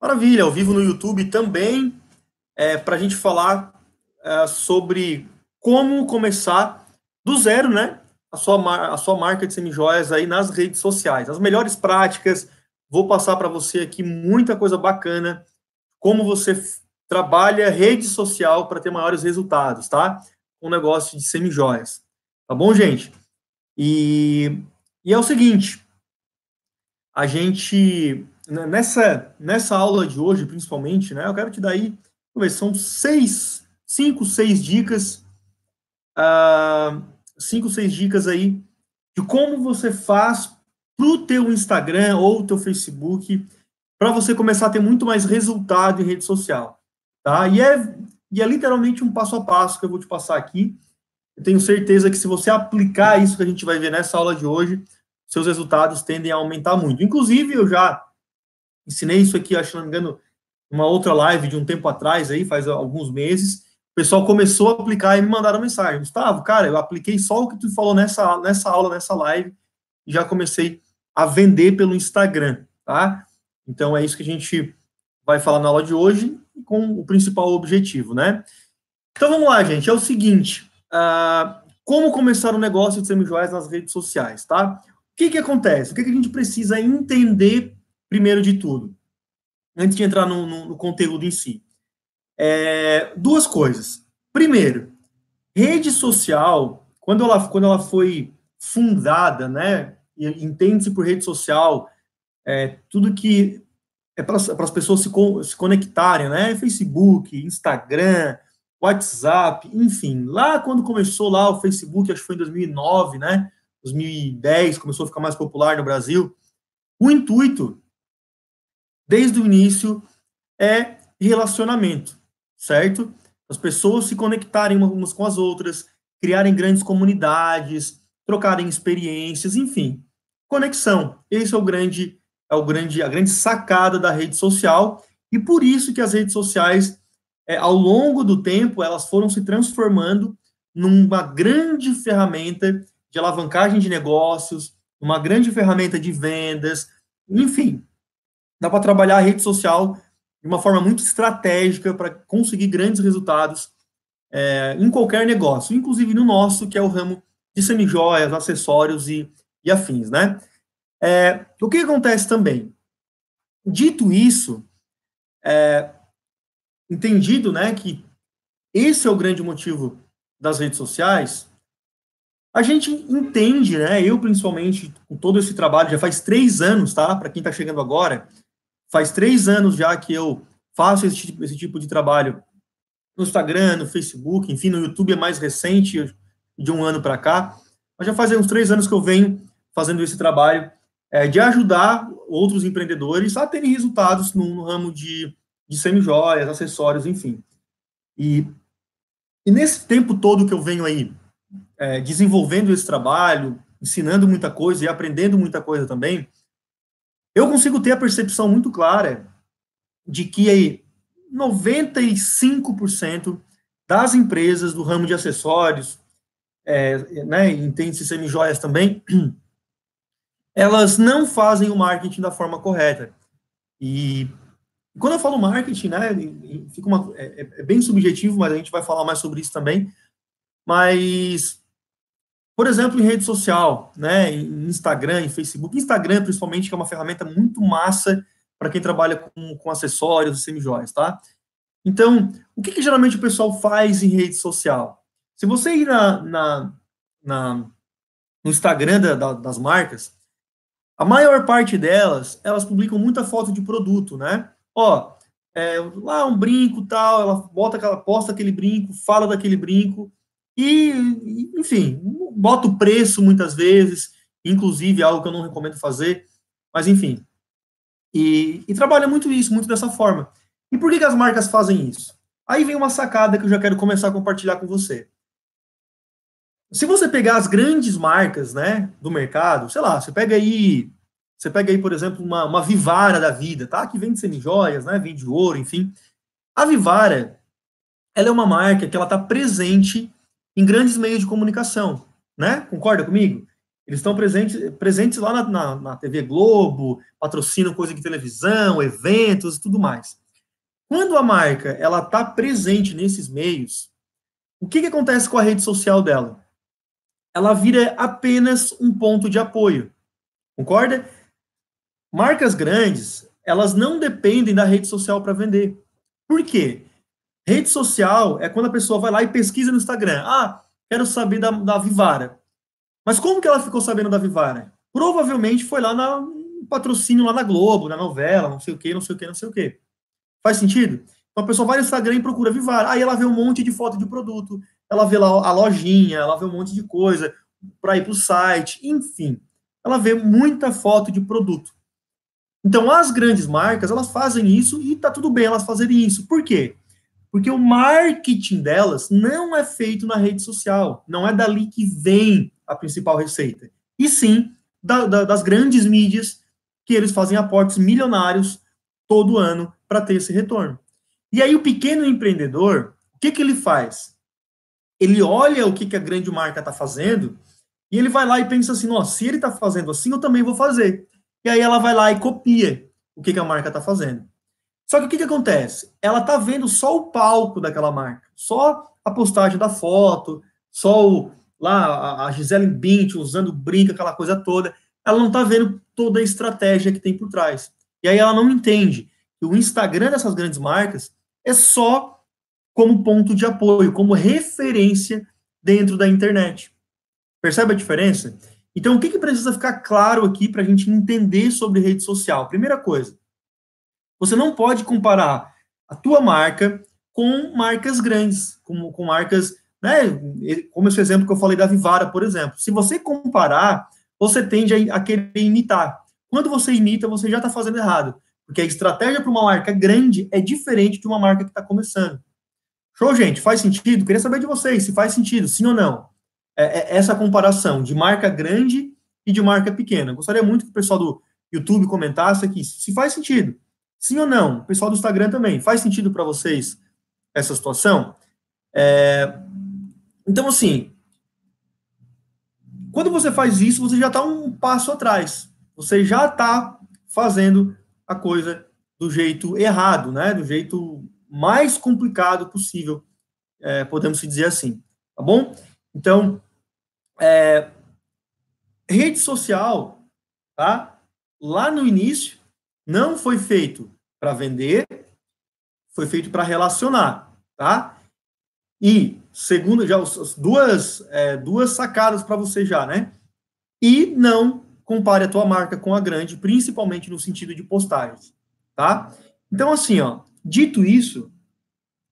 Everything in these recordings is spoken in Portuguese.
Maravilha, ao vivo no YouTube também, é, para a gente falar é, sobre como começar do zero, né? A sua, a sua marca de semijoias aí nas redes sociais. As melhores práticas, vou passar para você aqui muita coisa bacana, como você trabalha rede social para ter maiores resultados, tá? Um negócio de semijoias. Tá bom, gente? E, e é o seguinte, a gente né, nessa, nessa aula de hoje, principalmente, né, eu quero te dar aí, ver, são seis, cinco, seis dicas, uh, cinco, seis dicas aí de como você faz para o teu Instagram ou teu Facebook para você começar a ter muito mais resultado em rede social, tá? E é, e é literalmente um passo a passo que eu vou te passar aqui. Eu tenho certeza que se você aplicar isso que a gente vai ver nessa aula de hoje, seus resultados tendem a aumentar muito. Inclusive, eu já Ensinei isso aqui, acho não me engano, uma outra live de um tempo atrás, aí, faz alguns meses. O pessoal começou a aplicar e me mandaram mensagem. Gustavo, cara, eu apliquei só o que tu falou nessa, nessa aula, nessa live, e já comecei a vender pelo Instagram, tá? Então é isso que a gente vai falar na aula de hoje, com o principal objetivo, né? Então vamos lá, gente. É o seguinte: uh, como começar o um negócio de semijoias nas redes sociais, tá? O que, que acontece? O que, que a gente precisa entender primeiro de tudo, antes de entrar no, no, no conteúdo em si. É, duas coisas. Primeiro, rede social, quando ela, quando ela foi fundada, né, entende-se por rede social é, tudo que é para é as pessoas se, co se conectarem, né, Facebook, Instagram, WhatsApp, enfim. Lá quando começou lá o Facebook, acho que foi em 2009, né, 2010, começou a ficar mais popular no Brasil, o intuito desde o início é relacionamento, certo? As pessoas se conectarem umas com as outras, criarem grandes comunidades, trocarem experiências, enfim. Conexão. Esse é o grande é o grande a grande sacada da rede social e por isso que as redes sociais é, ao longo do tempo elas foram se transformando numa grande ferramenta de alavancagem de negócios, uma grande ferramenta de vendas, enfim, dá para trabalhar a rede social de uma forma muito estratégica para conseguir grandes resultados é, em qualquer negócio, inclusive no nosso, que é o ramo de semijoias, acessórios e, e afins, né? É, o que acontece também? Dito isso, é, entendido né, que esse é o grande motivo das redes sociais, a gente entende, né, eu principalmente, com todo esse trabalho, já faz três anos, tá? Para quem está chegando agora, Faz três anos já que eu faço esse tipo, esse tipo de trabalho no Instagram, no Facebook, enfim, no YouTube é mais recente, de um ano para cá. Mas já faz uns três anos que eu venho fazendo esse trabalho é, de ajudar outros empreendedores a terem resultados no, no ramo de, de jóias, acessórios, enfim. E, e, nesse tempo todo que eu venho aí é, desenvolvendo esse trabalho, ensinando muita coisa e aprendendo muita coisa também, eu consigo ter a percepção muito clara de que aí 95% das empresas do ramo de acessórios, é, né, entende-se semijoias também, elas não fazem o marketing da forma correta. E quando eu falo marketing, né, fica uma, é, é bem subjetivo, mas a gente vai falar mais sobre isso também. Mas por exemplo, em rede social, né, em Instagram, em Facebook. Instagram, principalmente, que é uma ferramenta muito massa para quem trabalha com, com acessórios e semijóias, tá? Então, o que, que, geralmente o pessoal faz em rede social? Se você ir na, na, na no Instagram da, da, das marcas, a maior parte delas, elas publicam muita foto de produto, né? Ó, é, lá um brinco tal, ela bota aquela, posta aquele brinco, fala daquele brinco, e, enfim, bota o preço muitas vezes, inclusive algo que eu não recomendo fazer, mas enfim. E, e trabalha muito isso, muito dessa forma. E por que, que as marcas fazem isso? Aí vem uma sacada que eu já quero começar a compartilhar com você. Se você pegar as grandes marcas né, do mercado, sei lá, você pega aí, você pega aí, por exemplo, uma, uma Vivara da vida, tá? Que vende semijoias, né? Vende ouro, enfim. A Vivara, ela é uma marca que ela está presente em grandes meios de comunicação, né? Concorda comigo? Eles estão presentes, presentes lá na, na, na TV Globo, patrocinam coisa de televisão, eventos e tudo mais. Quando a marca ela está presente nesses meios, o que, que acontece com a rede social dela? Ela vira apenas um ponto de apoio. Concorda? Marcas grandes, elas não dependem da rede social para vender. Por quê? Rede social é quando a pessoa vai lá e pesquisa no Instagram. Ah, quero saber da, da Vivara. Mas como que ela ficou sabendo da Vivara? Provavelmente foi lá na um patrocínio lá na Globo, na novela, não sei o que, não sei o que, não sei o que. Faz sentido? Então a pessoa vai no Instagram e procura Vivara. Aí ela vê um monte de foto de produto, ela vê lá a lojinha, ela vê um monte de coisa para ir para o site, enfim. Ela vê muita foto de produto. Então as grandes marcas, elas fazem isso e tá tudo bem elas fazerem isso. Por quê? Porque o marketing delas não é feito na rede social, não é dali que vem a principal receita. E sim da, da, das grandes mídias que eles fazem aportes milionários todo ano para ter esse retorno. E aí o pequeno empreendedor, o que, que ele faz? Ele olha o que, que a grande marca está fazendo e ele vai lá e pensa assim, nossa, se ele está fazendo assim, eu também vou fazer. E aí ela vai lá e copia o que, que a marca está fazendo. Só que o que, que acontece? Ela está vendo só o palco daquela marca, só a postagem da foto, só o, lá a Gisele Bündchen usando brinca, aquela coisa toda. Ela não está vendo toda a estratégia que tem por trás. E aí ela não entende que o Instagram dessas grandes marcas é só como ponto de apoio, como referência dentro da internet. Percebe a diferença? Então, o que, que precisa ficar claro aqui para a gente entender sobre rede social? Primeira coisa, você não pode comparar a tua marca com marcas grandes, com, com marcas, né, como esse exemplo que eu falei da Vivara, por exemplo. Se você comparar, você tende a, a querer imitar. Quando você imita, você já está fazendo errado, porque a estratégia para uma marca grande é diferente de uma marca que está começando. Show, gente, faz sentido? Queria saber de vocês se faz sentido, sim ou não, é, é essa comparação de marca grande e de marca pequena. Gostaria muito que o pessoal do YouTube comentasse aqui se faz sentido. Sim ou não? O pessoal do Instagram também. Faz sentido para vocês essa situação? É... Então, assim, quando você faz isso, você já está um passo atrás. Você já está fazendo a coisa do jeito errado, né? Do jeito mais complicado possível, é, podemos dizer assim, tá bom? Então, é, rede social, tá? Lá no início, não foi feito para vender, foi feito para relacionar, tá? E, segundo, já as duas, é, duas sacadas para você já, né? E não compare a tua marca com a grande, principalmente no sentido de postagens, tá? Então, assim, ó, dito isso,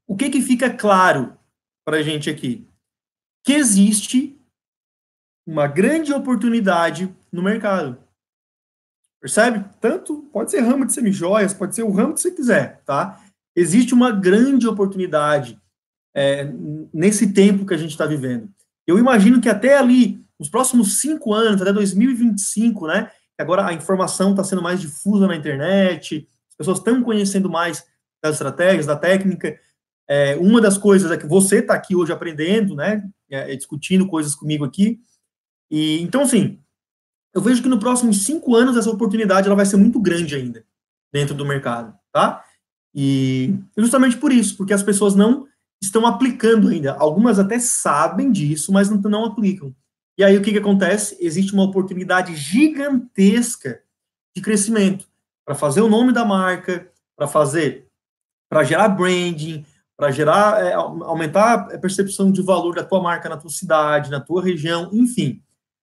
o que que fica claro para gente aqui? Que existe uma grande oportunidade no mercado. Percebe? Tanto pode ser ramo de semijoias, pode ser o ramo que você quiser, tá? Existe uma grande oportunidade é, nesse tempo que a gente está vivendo. Eu imagino que até ali, nos próximos cinco anos, até 2025, né? Agora a informação está sendo mais difusa na internet, as pessoas estão conhecendo mais das estratégias, da técnica. É, uma das coisas é que você está aqui hoje aprendendo, né? É, discutindo coisas comigo aqui. E então, assim, eu vejo que nos próximos cinco anos essa oportunidade ela vai ser muito grande ainda dentro do mercado, tá? E justamente por isso, porque as pessoas não estão aplicando ainda. Algumas até sabem disso, mas não, não aplicam. E aí o que, que acontece? Existe uma oportunidade gigantesca de crescimento para fazer o nome da marca, para fazer, para gerar branding, para gerar, é, aumentar a percepção de valor da tua marca na tua cidade, na tua região, enfim.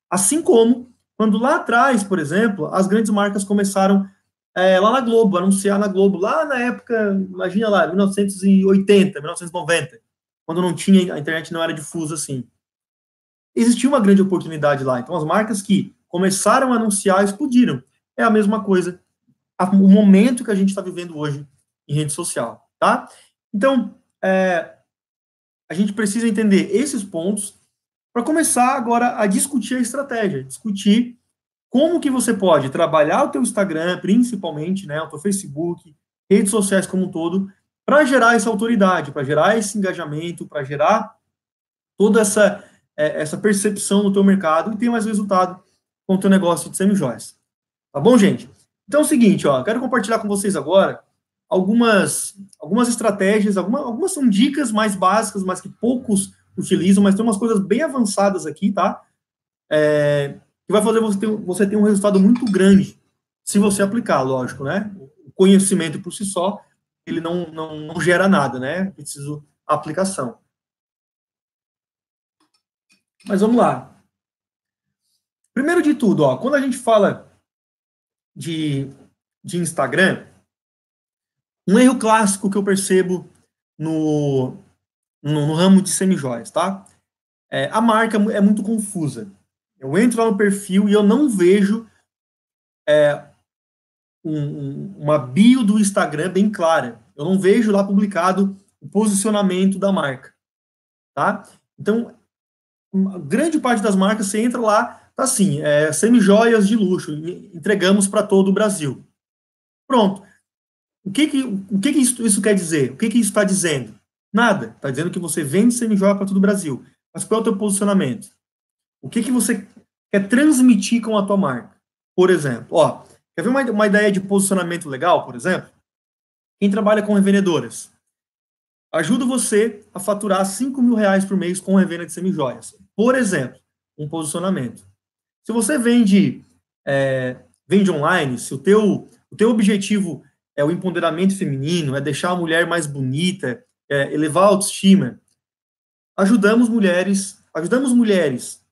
Assim como quando lá atrás, por exemplo, as grandes marcas começaram é, lá na Globo, anunciar na Globo, lá na época, imagina lá, 1980, 1990, quando não tinha, a internet não era difusa assim. Existia uma grande oportunidade lá. Então, as marcas que começaram a anunciar explodiram. É a mesma coisa, o momento que a gente está vivendo hoje em rede social, tá? Então, é, a gente precisa entender esses pontos para começar agora a discutir a estratégia, discutir como que você pode trabalhar o teu Instagram, principalmente, né, o teu Facebook, redes sociais como um todo, para gerar essa autoridade, para gerar esse engajamento, para gerar toda essa é, essa percepção no teu mercado e ter mais resultado com o teu negócio de semijoias. Tá bom, gente? Então é o seguinte, ó, quero compartilhar com vocês agora algumas algumas estratégias, alguma, algumas são dicas mais básicas, mas que poucos utilizam, mas tem umas coisas bem avançadas aqui, tá? É, que vai fazer você ter, você ter um resultado muito grande, se você aplicar, lógico, né? O conhecimento por si só, ele não, não, não gera nada, né? É preciso aplicação. Mas vamos lá. Primeiro de tudo, ó, quando a gente fala de, de Instagram, um erro clássico que eu percebo no, no, no ramo de semijoias, tá? É, a marca é muito confusa. Eu entro lá no perfil e eu não vejo é, um, um, uma bio do Instagram bem clara. Eu não vejo lá publicado o posicionamento da marca, tá? Então, grande parte das marcas, você entra lá, tá assim, é, semi-joias de luxo, entregamos para todo o Brasil. Pronto. O que que, o que, que isso, isso quer dizer? O que, que isso está dizendo? Nada. Está dizendo que você vende semi-joia para todo o Brasil. Mas qual é o teu posicionamento? O que, que você quer transmitir com a tua marca? Por exemplo, ó, quer ver uma, uma ideia de posicionamento legal, por exemplo? Quem trabalha com revendedoras. Ajuda você a faturar 5 mil reais por mês com revenda de semijoias. Por exemplo, um posicionamento. Se você vende, é, vende online, se o teu, o teu objetivo é o empoderamento feminino, é deixar a mulher mais bonita, é, elevar a autoestima, ajudamos mulheres, ajudamos mulheres,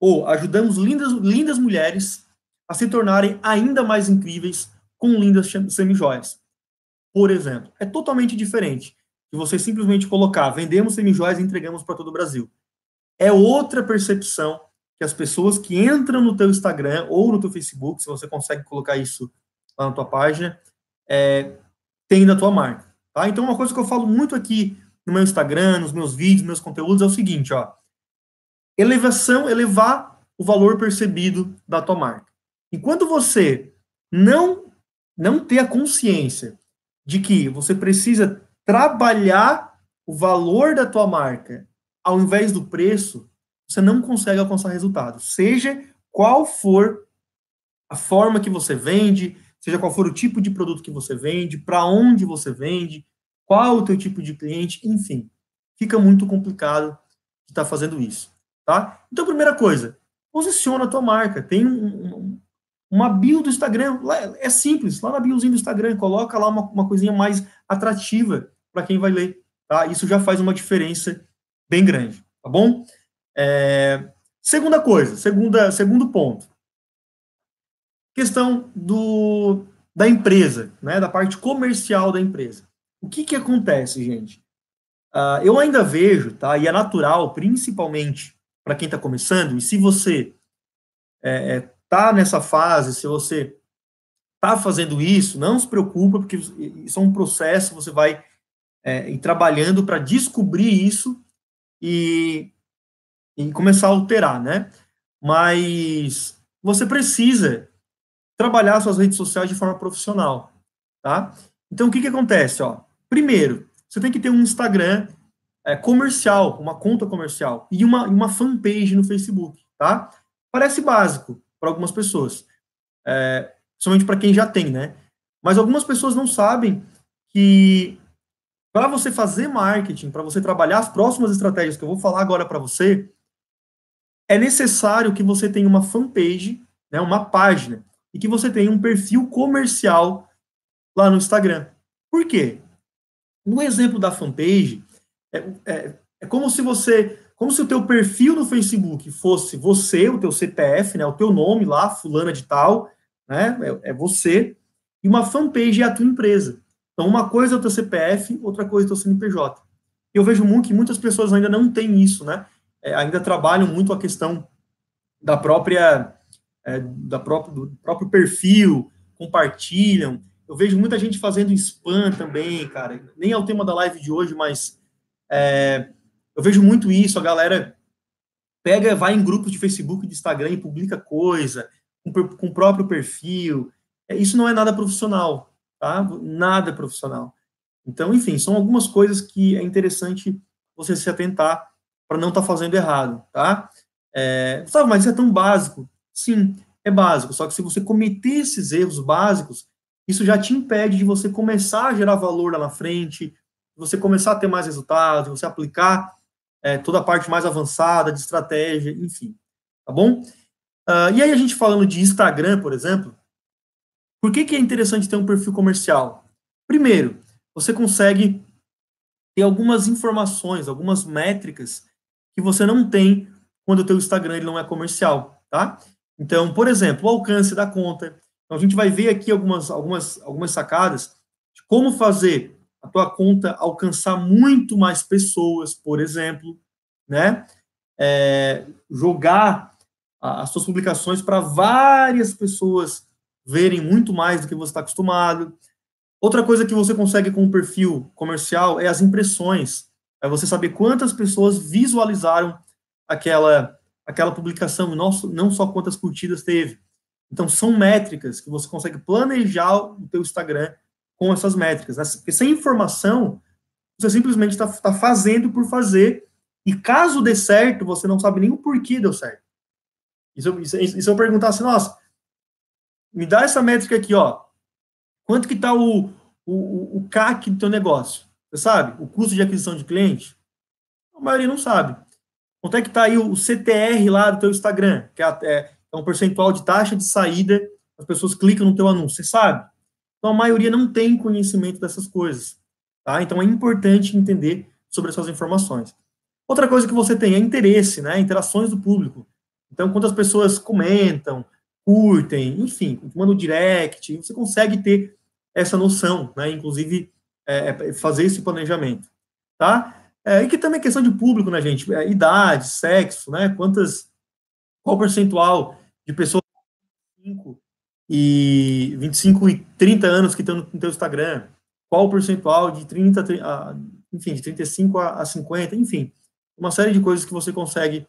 ou ajudamos lindas, lindas mulheres a se tornarem ainda mais incríveis com lindas semijoias. Por exemplo, é totalmente diferente de você simplesmente colocar vendemos semijoias e entregamos para todo o Brasil. É outra percepção que as pessoas que entram no teu Instagram ou no teu Facebook, se você consegue colocar isso lá na tua página, é, tem da tua marca. Tá? Então, uma coisa que eu falo muito aqui no meu Instagram, nos meus vídeos, meus conteúdos, é o seguinte, ó. Elevação, elevar o valor percebido da tua marca. E quando você não, não ter a consciência de que você precisa trabalhar o valor da tua marca ao invés do preço, você não consegue alcançar resultado. Seja qual for a forma que você vende, seja qual for o tipo de produto que você vende, para onde você vende, qual o teu tipo de cliente, enfim. Fica muito complicado de estar tá fazendo isso, tá? Então, primeira coisa, posiciona a tua marca. Tem um, um, uma bio do Instagram, é simples, lá na biozinha do Instagram, coloca lá uma, uma coisinha mais atrativa para quem vai ler, tá? Isso já faz uma diferença bem grande, tá bom? É... Segunda coisa, segunda, segundo ponto. Questão do, da empresa, né, da parte comercial da empresa. O que, que acontece, gente? Uh, eu ainda vejo, tá, e é natural, principalmente para quem está começando, e se você está é, é tá nessa fase, se você está fazendo isso, não se preocupa, porque isso é um processo, você vai é, trabalhando para descobrir isso e, e, começar a alterar, né? Mas você precisa trabalhar suas redes sociais de forma profissional, tá? Então, o que, que acontece, ó? Primeiro, você tem que ter um Instagram é, comercial, uma conta comercial e uma, uma fanpage no Facebook, tá? Parece básico para algumas pessoas, é, principalmente para quem já tem, né? Mas algumas pessoas não sabem que para você fazer marketing, para você trabalhar as próximas estratégias que eu vou falar agora para você, é necessário que você tenha uma fanpage, né, uma página e que você tenha um perfil comercial lá no Instagram. Por quê? No exemplo da fanpage, é, é, é como se você, como se o teu perfil no Facebook fosse você, o teu CPF, né, o teu nome lá, fulana de tal, né, é, é você, e uma fanpage é a tua empresa. Então, uma coisa é o teu CPF, outra coisa é o teu CNPJ. Eu vejo muito que muitas pessoas ainda não têm isso, né, é, ainda trabalham muito a questão da própria é, da própria, do próprio perfil, compartilham. Eu vejo muita gente fazendo spam também, cara. Nem é o tema da live de hoje, mas é, eu vejo muito isso. A galera pega, vai em grupos de Facebook, de Instagram e publica coisa com, com o próprio perfil. É, isso não é nada profissional, tá? Nada é profissional. Então, enfim, são algumas coisas que é interessante você se atentar para não estar tá fazendo errado, tá? É, sabe, mas isso é tão básico. Sim, é básico, só que se você cometer esses erros básicos, isso já te impede de você começar a gerar valor lá na frente, você começar a ter mais resultados, você aplicar é, toda a parte mais avançada de estratégia, enfim, tá bom? Uh, e aí a gente falando de Instagram, por exemplo, por que, que é interessante ter um perfil comercial? Primeiro, você consegue ter algumas informações, algumas métricas que você não tem quando o teu Instagram ele não é comercial, tá? Então, por exemplo, o alcance da conta. Então, a gente vai ver aqui algumas, algumas, algumas sacadas de como fazer a tua conta alcançar muito mais pessoas, por exemplo, né? É, jogar as suas publicações para várias pessoas verem muito mais do que você está acostumado. Outra coisa que você consegue com o perfil comercial é as impressões. É você saber quantas pessoas visualizaram aquela aquela publicação, não, não só quantas curtidas teve. Então, são métricas que você consegue planejar o teu Instagram com essas métricas. Né? Porque sem informação, você simplesmente está tá fazendo por fazer, e caso dê certo, você não sabe nem o porquê deu certo. E se eu, e se eu perguntasse, assim, nossa, me dá essa métrica aqui, ó, quanto que está o, o, o CAC do teu negócio? Você sabe? O custo de aquisição de cliente? A maioria não sabe. Quanto é que está aí o CTR lá do teu Instagram, que é, é, é um percentual de taxa de saída, as pessoas clicam no teu anúncio, você sabe? Então, a maioria não tem conhecimento dessas coisas, tá? Então, é importante entender sobre essas informações. Outra coisa que você tem é interesse, né? Interações do público. Então, quantas pessoas comentam, curtem, enfim, mandam direct, você consegue ter essa noção, né? Inclusive, é, é fazer esse planejamento, tá? É, e que também é questão de público, né, gente? É, idade, sexo, né? Quantas. Qual percentual de pessoas e 25 e 30 anos que estão no, no teu Instagram? Qual o percentual de 30 a, enfim, de 35 a, a 50, enfim, uma série de coisas que você consegue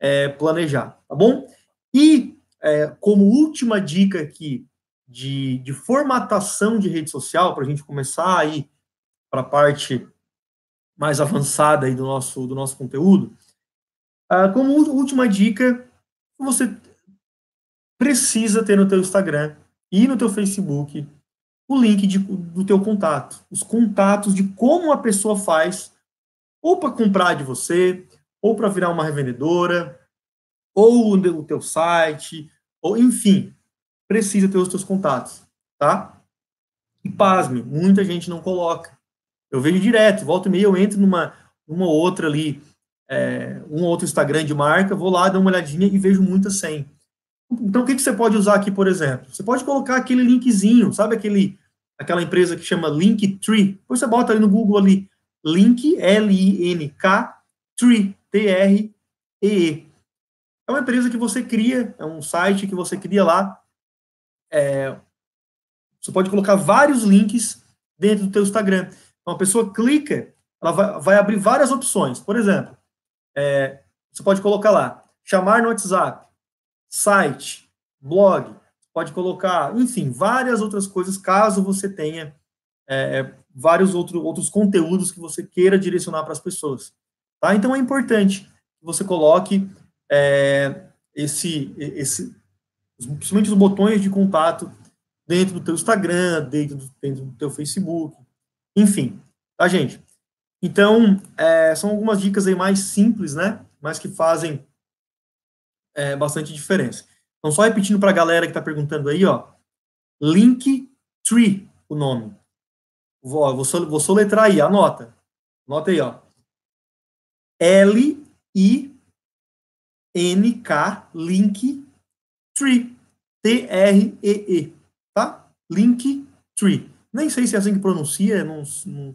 é, planejar, tá bom? E é, como última dica aqui de, de formatação de rede social, para a gente começar aí para a parte mais avançada aí do nosso, do nosso conteúdo. Ah, como última dica, você precisa ter no teu Instagram e no teu Facebook o link de, do teu contato, os contatos de como a pessoa faz ou para comprar de você, ou para virar uma revendedora, ou o teu site, ou enfim, precisa ter os teus contatos, tá? E pasme, muita gente não coloca. Eu vejo direto, volta e meia eu entro numa uma outra ali, é, um outro Instagram de marca, vou lá, dou uma olhadinha e vejo muita 100. Então, o que, que você pode usar aqui, por exemplo? Você pode colocar aquele linkzinho, sabe aquele, aquela empresa que chama Linktree? Depois você bota ali no Google ali, Link, L-I-N-K, Tree, T-R-E-E. É uma empresa que você cria, é um site que você cria lá. É, você pode colocar vários links dentro do teu Instagram. Então, a pessoa clica, ela vai, vai abrir várias opções. Por exemplo, é, você pode colocar lá, chamar no WhatsApp, site, blog, pode colocar, enfim, várias outras coisas, caso você tenha é, é vários outro, outros conteúdos que você queira direcionar para as pessoas. Tá? Então, é importante que você coloque é, esse, esse, principalmente os botões de contato dentro do teu Instagram, dentro do, dentro do teu Facebook, enfim, tá, gente? Então, é, são algumas dicas aí mais simples, né? Mas que fazem é, bastante diferença. Então, só repetindo para a galera que está perguntando aí, ó. Link Tree, o nome. Vou, vou, sol, vou soletrar aí, anota. Anota aí, ó. L-I-N-K, Link Tree. T-R-E-E, -E, tá? Link Tree. Nem sei se é assim que pronuncia, não, é não,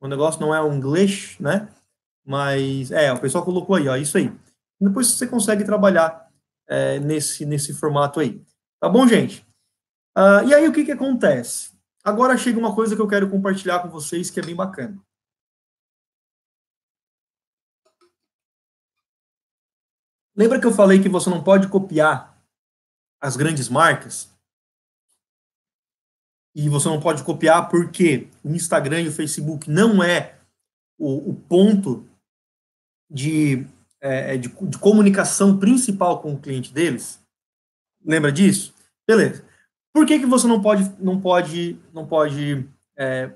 o negócio não é um inglês, né? Mas é, o pessoal colocou aí, ó, isso aí. Depois você consegue trabalhar é, nesse, nesse formato aí. Tá bom, gente? Uh, e aí o que, que acontece? Agora chega uma coisa que eu quero compartilhar com vocês que é bem bacana. Lembra que eu falei que você não pode copiar as grandes marcas? e você não pode copiar porque o Instagram e o Facebook não é o, o ponto de, é, é, de, de, comunicação principal com o cliente deles. Lembra disso? Beleza. Por que, que você não pode não pode não pode é,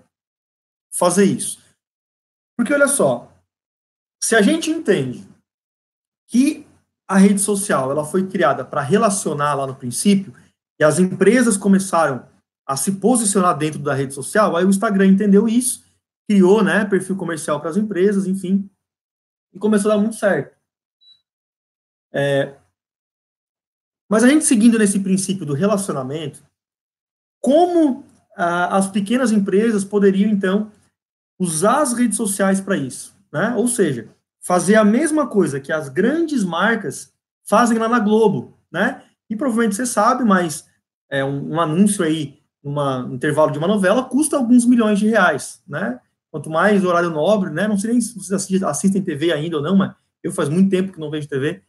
fazer isso? Porque olha só, se a gente entende que a rede social ela foi criada para relacionar lá no princípio e as empresas começaram a se posicionar dentro da rede social, aí o Instagram entendeu isso, criou né, perfil comercial para as empresas, enfim, e começou a dar muito certo. É, mas a gente seguindo nesse princípio do relacionamento, como ah, as pequenas empresas poderiam, então, usar as redes sociais para isso? Né? Ou seja, fazer a mesma coisa que as grandes marcas fazem lá na Globo, né? E provavelmente você sabe, mas é um, um anúncio aí numa intervalo de uma novela custa alguns milhões de reais, né? Quanto mais horário nobre, né? Não sei nem se vocês assistem, assistem TV ainda ou não, mas eu faz muito tempo que não vejo TV,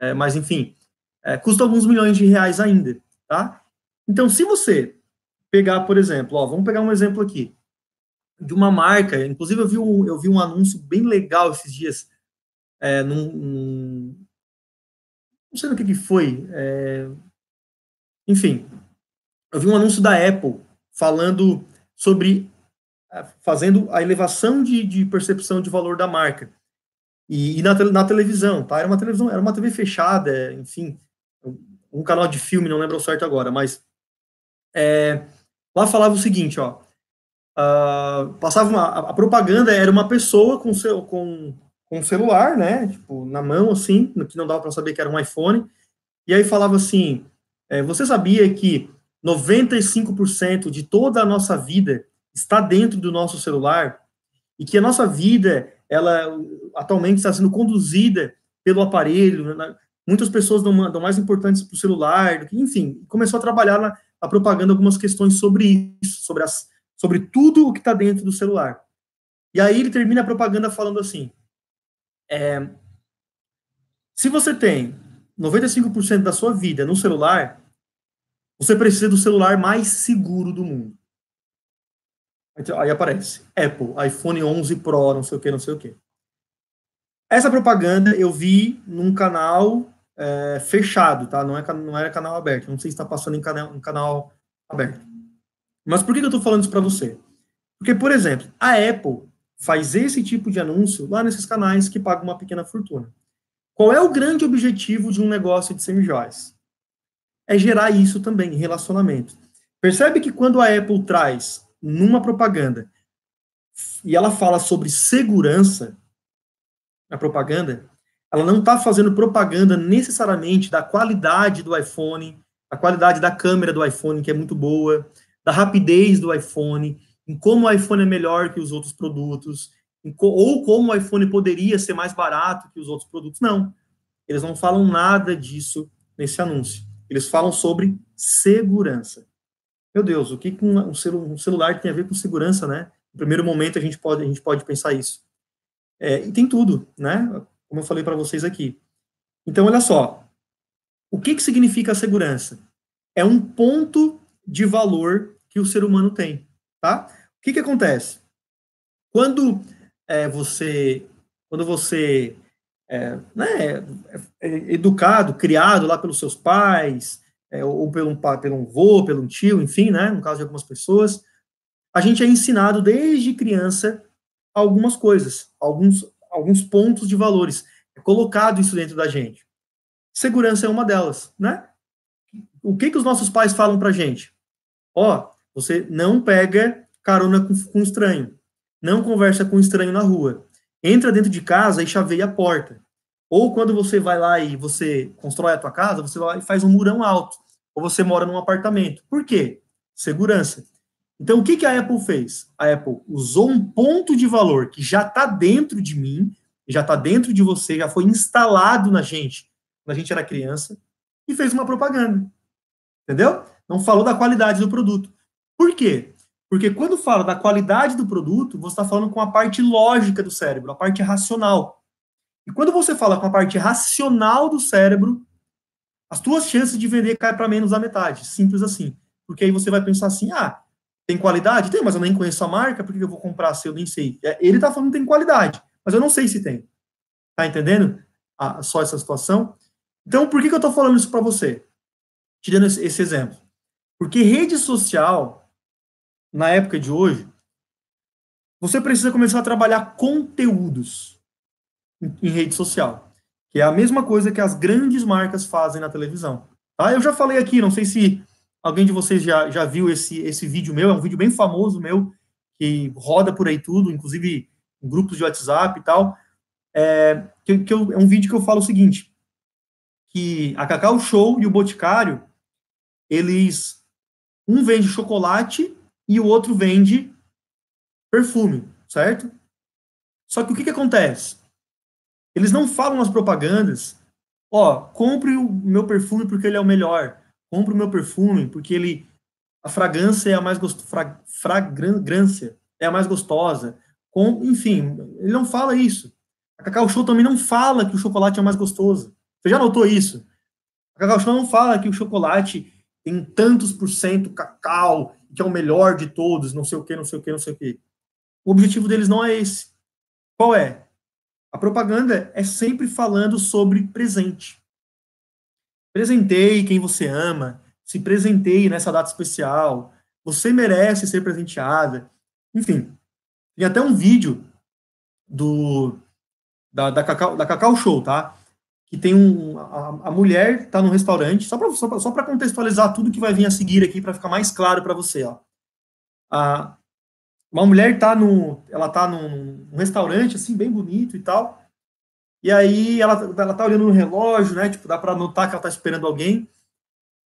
é, mas enfim, é, custa alguns milhões de reais ainda, tá? Então, se você pegar, por exemplo, ó, vamos pegar um exemplo aqui de uma marca, inclusive eu vi um, eu vi um anúncio bem legal esses dias, é, num, num, não sei o que que foi, é, enfim, eu vi um anúncio da Apple falando sobre ah, fazendo a elevação de, de percepção de valor da marca. E, e na, na, televisão, tá? Era uma televisão, era uma TV fechada, enfim, um canal de filme, não lembro o certo agora, mas é, lá falava o seguinte, ó, uh, passava uma, a, a, propaganda era uma pessoa com seu com, com celular, né, tipo na mão assim, que não dava para saber que era um iPhone, e aí falava assim, é, você sabia que 95% de toda a nossa vida está dentro do nosso celular e que a nossa vida, ela atualmente está sendo conduzida pelo aparelho. Né? Muitas pessoas dão, mandam mais importância para o celular, enfim, começou a trabalhar na, a propaganda algumas questões sobre isso, sobre, as, sobre tudo o que está dentro do celular. E aí ele termina a propaganda falando assim: é, se você tem 95% da sua vida no celular, você precisa do celular mais seguro do mundo. Aí aparece Apple, iPhone 11 Pro, não sei o que, não sei o que. Essa propaganda eu vi num canal é, fechado, tá? Não, é, não era canal aberto. Não sei se está passando em canal, em canal aberto. Mas por que, que eu estou falando isso para você? Porque, por exemplo, a Apple faz esse tipo de anúncio lá nesses canais que pagam uma pequena fortuna. Qual é o grande objetivo de um negócio de semijoias? é gerar isso também, relacionamento. Percebe que quando a Apple traz numa propaganda e ela fala sobre segurança na propaganda, ela não está fazendo propaganda necessariamente da qualidade do iPhone, da qualidade da câmera do iPhone, que é muito boa, da rapidez do iPhone, em como o iPhone é melhor que os outros produtos, ou como o iPhone poderia ser mais barato que os outros produtos. Não. Eles não falam nada disso nesse anúncio. Eles falam sobre segurança. Meu Deus, o que um, celular tem a ver com segurança, né? No primeiro momento a gente pode, a gente pode pensar isso. É, e tem tudo, né? Como eu falei para vocês aqui. Então, olha só. O que, que significa a segurança? É um ponto de valor que o ser humano tem, tá? O que, que acontece? Quando é, você quando você é, né, é, é, é educado, criado lá pelos seus pais, é, ou pelo um pelo um pelo um tio, enfim, né, no caso de algumas pessoas, a gente é ensinado desde criança algumas coisas, alguns, alguns pontos de valores. É colocado isso dentro da gente. Segurança é uma delas, né? O que, que os nossos pais falam pra gente? Ó, você não pega carona com, com estranho, não conversa com estranho na rua, entra dentro de casa e chaveia a porta. Ou quando você vai lá e você constrói a tua casa, você vai e faz um murão alto. Ou você mora num apartamento. Por quê? Segurança. Então, o que, que a Apple fez? A Apple usou um ponto de valor que já está dentro de mim, já está dentro de você, já foi instalado na gente, quando a gente era criança, e fez uma propaganda. Entendeu? Não falou da qualidade do produto. Por quê? Porque quando fala da qualidade do produto, você está falando com a parte lógica do cérebro, a parte racional. E quando você fala com a parte racional do cérebro, as tuas chances de vender caem para menos da metade. Simples assim. Porque aí você vai pensar assim: ah, tem qualidade? Tem, mas eu nem conheço a marca, por que eu vou comprar se eu nem sei? É, ele está falando que tem qualidade, mas eu não sei se tem. Está entendendo? Ah, só essa situação. Então, por que, que eu estou falando isso para você? Tirando esse, esse exemplo. Porque rede social na época de hoje, você precisa começar a trabalhar conteúdos em rede social, que é a mesma coisa que as grandes marcas fazem na televisão. Tá? Eu já falei aqui, não sei se alguém de vocês já, já viu esse, esse vídeo meu, é um vídeo bem famoso meu, que roda por aí tudo, inclusive em grupos de WhatsApp e tal. É, que, que eu, é um vídeo que eu falo o seguinte, que a Cacau Show e o Boticário, eles, um vende chocolate e o outro vende perfume, certo? Só que o que, que acontece? Eles não falam nas propagandas, ó, compre o meu perfume porque ele é o melhor, compre o meu perfume porque ele a fragrância é a mais gostosa, fragrância é a mais gostosa, com, enfim, ele não fala isso. A Cacau Show também não fala que o chocolate é o mais gostoso. Você já notou isso? A Cacau Show não fala que o chocolate tem tantos por cento cacau que é o melhor de todos, não sei o que, não sei o que, não sei o que. O objetivo deles não é esse. Qual é? A propaganda é sempre falando sobre presente. Presenteie quem você ama, se presenteie nessa data especial, você merece ser presenteada. Enfim, tem até um vídeo do da, da, Cacau, da Cacau Show, tá? que tem um. A, a mulher está num restaurante, só para só pra, contextualizar tudo que vai vir a seguir aqui, para ficar mais claro para você. Ó. A, uma mulher está no. Ela tá num, num, restaurante, assim, bem bonito e tal. E aí ela, ela tá olhando no relógio, né? Tipo, dá para notar que ela tá esperando alguém.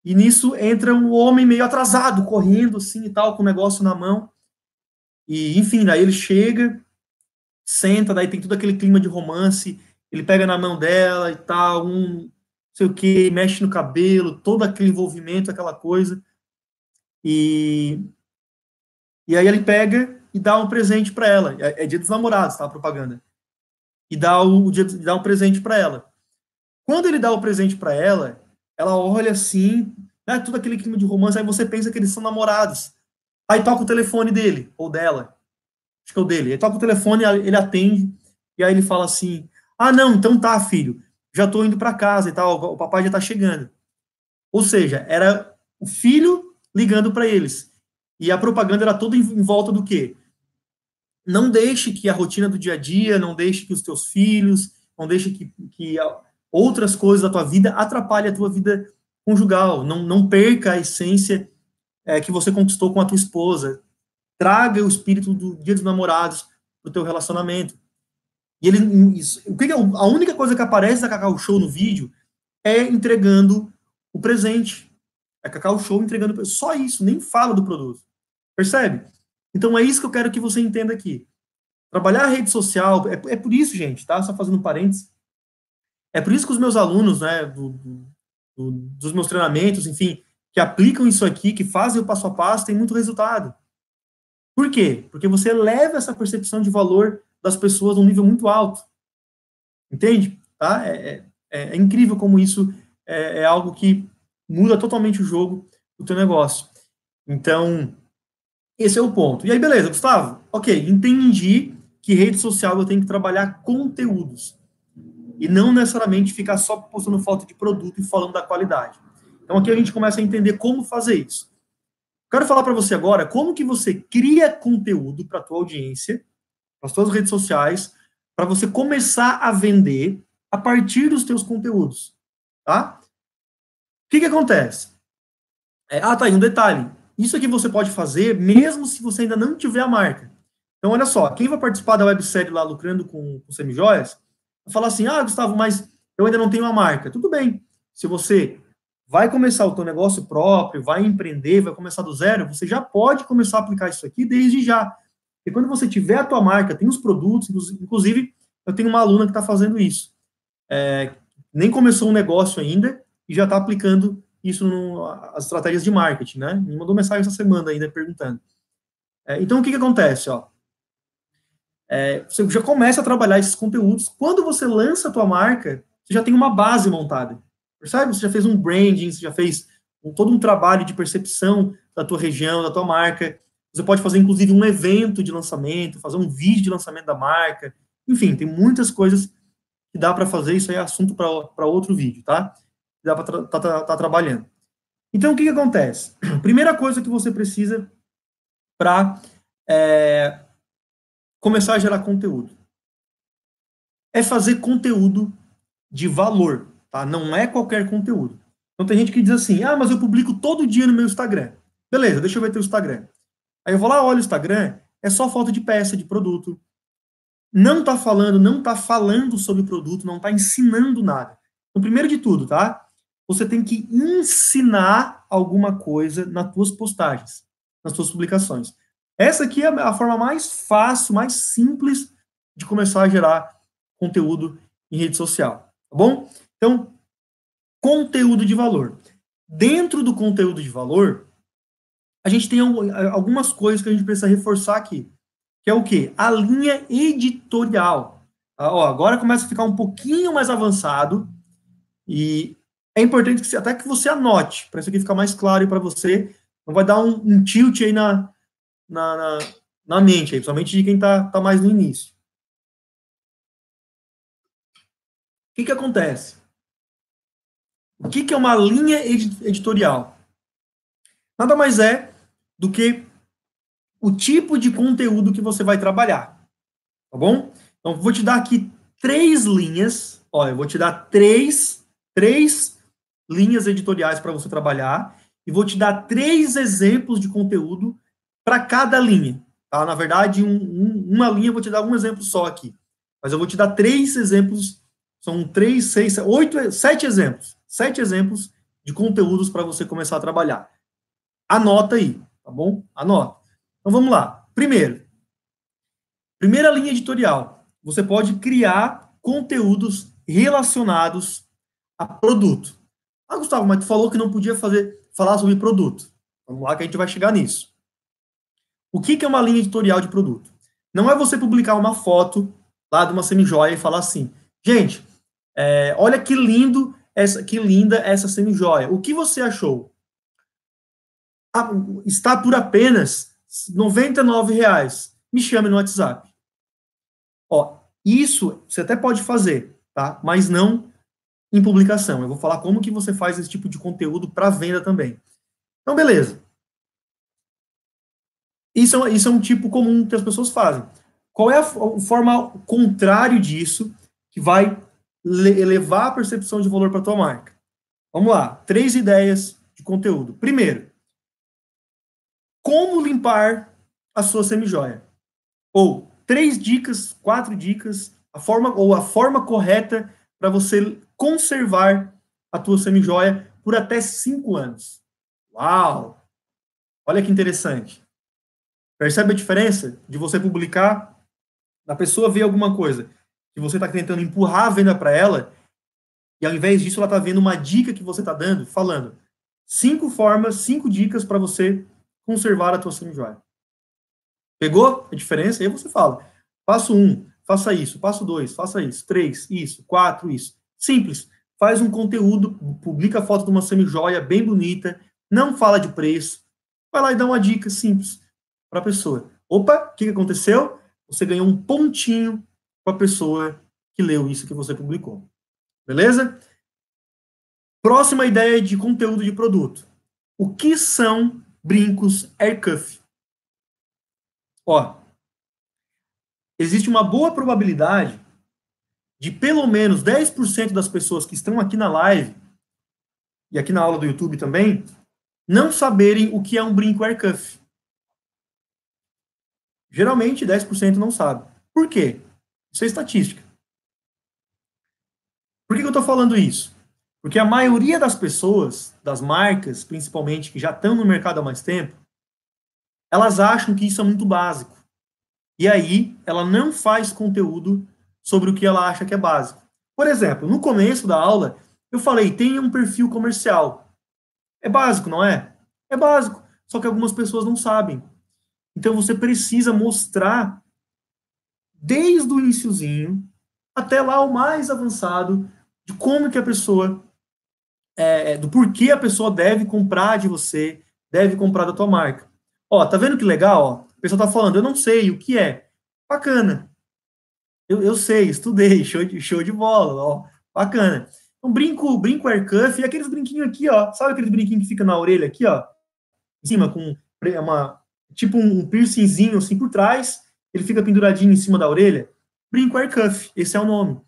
E nisso entra um homem meio atrasado, correndo assim e tal, com o negócio na mão. E enfim, daí ele chega, senta, daí tem todo aquele clima de romance ele pega na mão dela e tal, um sei o que, mexe no cabelo, todo aquele envolvimento, aquela coisa. E, e aí ele pega e dá um presente para ela. É, é, dia dos namorados, tá? A propaganda. E dá, o, o dia, dá um presente para ela. Quando ele dá o presente para ela, ela olha assim, né, tudo aquele clima de romance, aí você pensa que eles são namorados. Aí toca o telefone dele, ou dela. Acho que é o dele. Aí toca o telefone, ele atende, e aí ele fala assim: ah, não, então tá, filho, já estou indo para casa e tal, o papai já está chegando. Ou seja, era o filho ligando para eles. E a propaganda era toda em volta do quê? Não deixe que a rotina do dia a dia, não deixe que os teus filhos, não deixe que, que outras coisas da tua vida atrapalhem a tua vida conjugal. Não, não perca a essência é, que você conquistou com a tua esposa. Traga o espírito do dia dos namorados para o teu relacionamento. E ele, isso, o que, é, a única coisa que aparece da Cacau Show no vídeo é entregando o presente. É Cacau Show entregando só isso, nem fala do produto. Percebe? Então é isso que eu quero que você entenda aqui. Trabalhar a rede social é, é por isso, gente, tá? Só fazendo parênteses. É por isso que os meus alunos, né, do, do, dos meus treinamentos, enfim, que aplicam isso aqui, que fazem o passo a passo, tem muito resultado. Por quê? Porque você leva essa percepção de valor das pessoas num nível muito alto. Entende? Tá? É, é, é, é incrível como isso é, é, algo que muda totalmente o jogo do teu negócio. Então, esse é o ponto. E aí, beleza, Gustavo? Ok, entendi que rede social eu tenho que trabalhar conteúdos. E não necessariamente ficar só postando foto de produto e falando da qualidade. Então aqui a gente começa a entender como fazer isso. Quero falar para você agora como que você cria conteúdo para a tua audiência as suas redes sociais, para você começar a vender a partir dos seus conteúdos, tá? O que, que acontece? É, ah, tá aí um detalhe. Isso aqui você pode fazer mesmo se você ainda não tiver a marca. Então, olha só, quem vai participar da websérie lá lucrando com, com semijoias, vai falar assim, ah, Gustavo, mas eu ainda não tenho uma marca. Tudo bem. Se você vai começar o teu negócio próprio, vai empreender, vai começar do zero, você já pode começar a aplicar isso aqui desde já. E quando você tiver a tua marca, tem os produtos, inclusive eu tenho uma aluna que está fazendo isso. É, nem começou um negócio ainda e já está aplicando isso nas estratégias de marketing, né? Me mandou mensagem essa semana ainda perguntando. É, então o que, que acontece, ó? É, você já começa a trabalhar esses conteúdos. Quando você lança a tua marca, você já tem uma base montada. Percebe? Você já fez um branding, você já fez um, todo um trabalho de percepção da tua região, da tua marca, você pode fazer, inclusive, um evento de lançamento, fazer um vídeo de lançamento da marca. Enfim, tem muitas coisas que dá para fazer. Isso aí é assunto para outro vídeo, tá? Dá para estar tá, tá, tá trabalhando. Então, o que, que acontece? Primeira coisa que você precisa para é, começar a gerar conteúdo é fazer conteúdo de valor, tá? Não é qualquer conteúdo. Então, tem gente que diz assim, ah, mas eu publico todo dia no meu Instagram. Beleza, deixa eu ver teu Instagram. Aí eu vou lá, olho o Instagram, é só foto de peça, de produto. Não tá falando, não tá falando sobre o produto, não tá ensinando nada. Então, primeiro de tudo, tá? Você tem que ensinar alguma coisa nas tuas postagens, nas tuas publicações. Essa aqui é a forma mais fácil, mais simples de começar a gerar conteúdo em rede social, tá bom? Então, conteúdo de valor. Dentro do conteúdo de valor, a gente tem eh, algumas coisas que a gente precisa reforçar aqui, que é o quê? A linha editorial. Ah, ó, agora começa a ficar um pouquinho mais avançado e é importante que você, até que você anote, para isso aqui ficar mais claro para você, não vai dar um, um tilt aí na, na, na, na, mente, aí, principalmente de quem está tá mais no início. O que, que acontece? O que, que é uma linha editorial? Nada mais é do que o tipo de conteúdo que você vai trabalhar. Tá bom? Então, vou te dar aqui três linhas. Olha, eu vou te dar três, três linhas editoriais para você trabalhar e vou te dar três exemplos de conteúdo para cada linha. Tá? Na verdade, um, um, uma linha eu vou te dar um exemplo só aqui. Mas eu vou te dar três exemplos, são três, seis, oito, sete exemplos. Sete exemplos de conteúdos para você começar a trabalhar. Anota aí, tá bom? Anota. Então vamos lá. Primeiro, primeira linha editorial. Você pode criar conteúdos relacionados a produto. Ah, Gustavo, mas tu falou que não podia fazer falar sobre produto. Vamos lá que a gente vai chegar nisso. O que, que é uma linha editorial de produto? Não é você publicar uma foto lá de uma semijoia e falar assim, gente, é, olha que lindo essa, que linda essa semijoia. O que você achou? está por apenas R$ reais. Me chame no WhatsApp. Ó, isso você até pode fazer, tá? Mas não em publicação. Eu vou falar como que você faz esse tipo de conteúdo para venda também. Então, beleza. Isso, é isso é um tipo comum que as pessoas fazem. Qual é a forma contrário disso que vai elevar a percepção de valor para a tua marca? Vamos lá, três ideias de conteúdo. Primeiro, como limpar a sua semijoia. Ou três dicas, quatro dicas, a forma ou a forma correta para você conservar a tua semijoia por até cinco anos. Uau! Olha que interessante. Percebe a diferença de você publicar, da pessoa ver alguma coisa que você está tentando empurrar a venda para ela, e ao invés disso ela está vendo uma dica que você está dando, falando cinco formas, cinco dicas para você conservar a tua semijoia. Pegou a diferença? Aí você fala, passo um, faça isso, passo dois, faça isso, três, isso, quatro, isso. Simples. Faz um conteúdo, publica a foto de uma semijoia bem bonita, não fala de preço, vai lá e dá uma dica simples para a pessoa. Opa, o que aconteceu? Você ganhou um pontinho para a pessoa que leu isso que você publicou. Beleza? Próxima ideia de conteúdo de produto. O que são brincos, aircuff. Ó, existe uma boa probabilidade de pelo menos 10% das pessoas que estão aqui na live e aqui na aula do YouTube também não saberem o que é um brinco aircuff. Geralmente 10% não sabe. Por quê? Isso é estatística. Por que, eu estou falando isso? Porque a maioria das pessoas, das marcas, principalmente, que já estão no mercado há mais tempo, elas acham que isso é muito básico. E aí, ela não faz conteúdo sobre o que ela acha que é básico. Por exemplo, no começo da aula, eu falei, tenha um perfil comercial. É básico, não é? É básico, só que algumas pessoas não sabem. Então, você precisa mostrar desde o iníciozinho até lá o mais avançado de como que a pessoa é, é, do porquê a pessoa deve comprar de você, deve comprar da tua marca. Ó, tá vendo que legal? Ó, a pessoa tá falando, eu não sei o que é. Bacana. Eu, eu sei, estudei, show de, show de bola, ó, bacana. Então, brinco, brinco aircuff e aqueles brinquinhos aqui, ó, sabe aqueles brinquinhos que fica na orelha aqui, ó, em cima, com uma, tipo um piercingzinho assim por trás, ele fica penduradinho em cima da orelha? Brinco aircuff, esse é o nome.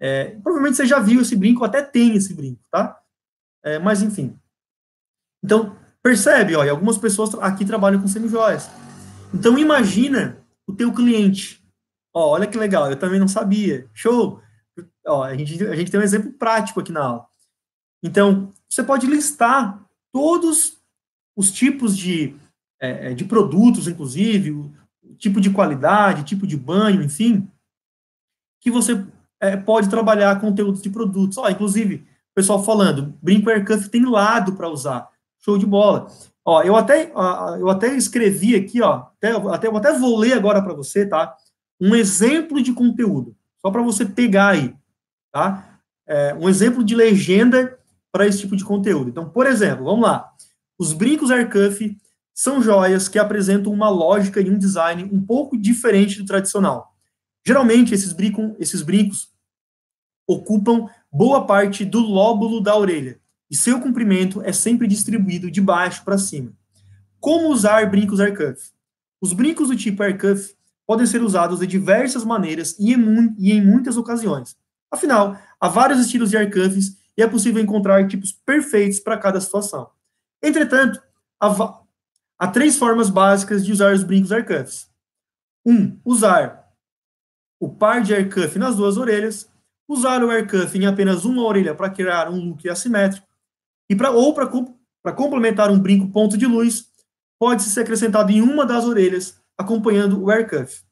É, provavelmente você já viu esse brinco, até tem esse brinco, tá? É, mas, enfim. Então, percebe, olha, algumas pessoas aqui trabalham com semijoias. Então, imagina o teu cliente. Ó, olha que legal, eu também não sabia. Show! Ó, a, gente, a gente tem um exemplo prático aqui na aula. Então, você pode listar todos os tipos de, é, é de produtos, inclusive, o, tipo de qualidade, tipo de banho, enfim, que você é, pode trabalhar conteúdos de produtos. Ó, inclusive, pessoal falando, brinco Aircuff tem lado para usar. Show de bola. Ó, eu até, eu até escrevi aqui, ó, até, até, eu até vou ler agora para você, tá? Um exemplo de conteúdo, só para você pegar aí, tá? É, um exemplo de legenda para esse tipo de conteúdo. Então, por exemplo, vamos lá. Os brincos Aircuff são joias que apresentam uma lógica e um design um pouco diferente do tradicional. Geralmente, esses, brincos, esses brincos ocupam boa parte do lóbulo da orelha, e seu comprimento é sempre distribuído de baixo para cima. Como usar brincos aircuff? Os brincos do tipo aircuff podem ser usados de diversas maneiras e em, e em muitas ocasiões. Afinal, há vários estilos de aircuffs e é possível encontrar tipos perfeitos para cada situação. Entretanto, há, há, três formas básicas de usar os brincos aircuffs. 1. Um, usar o par de aircuff nas duas orelhas usar o aircuff em apenas uma orelha para criar um look assimétrico, e pra, ou para complementar um brinco ponto de luz, pode ser acrescentado em uma das orelhas, acompanhando o aircuff.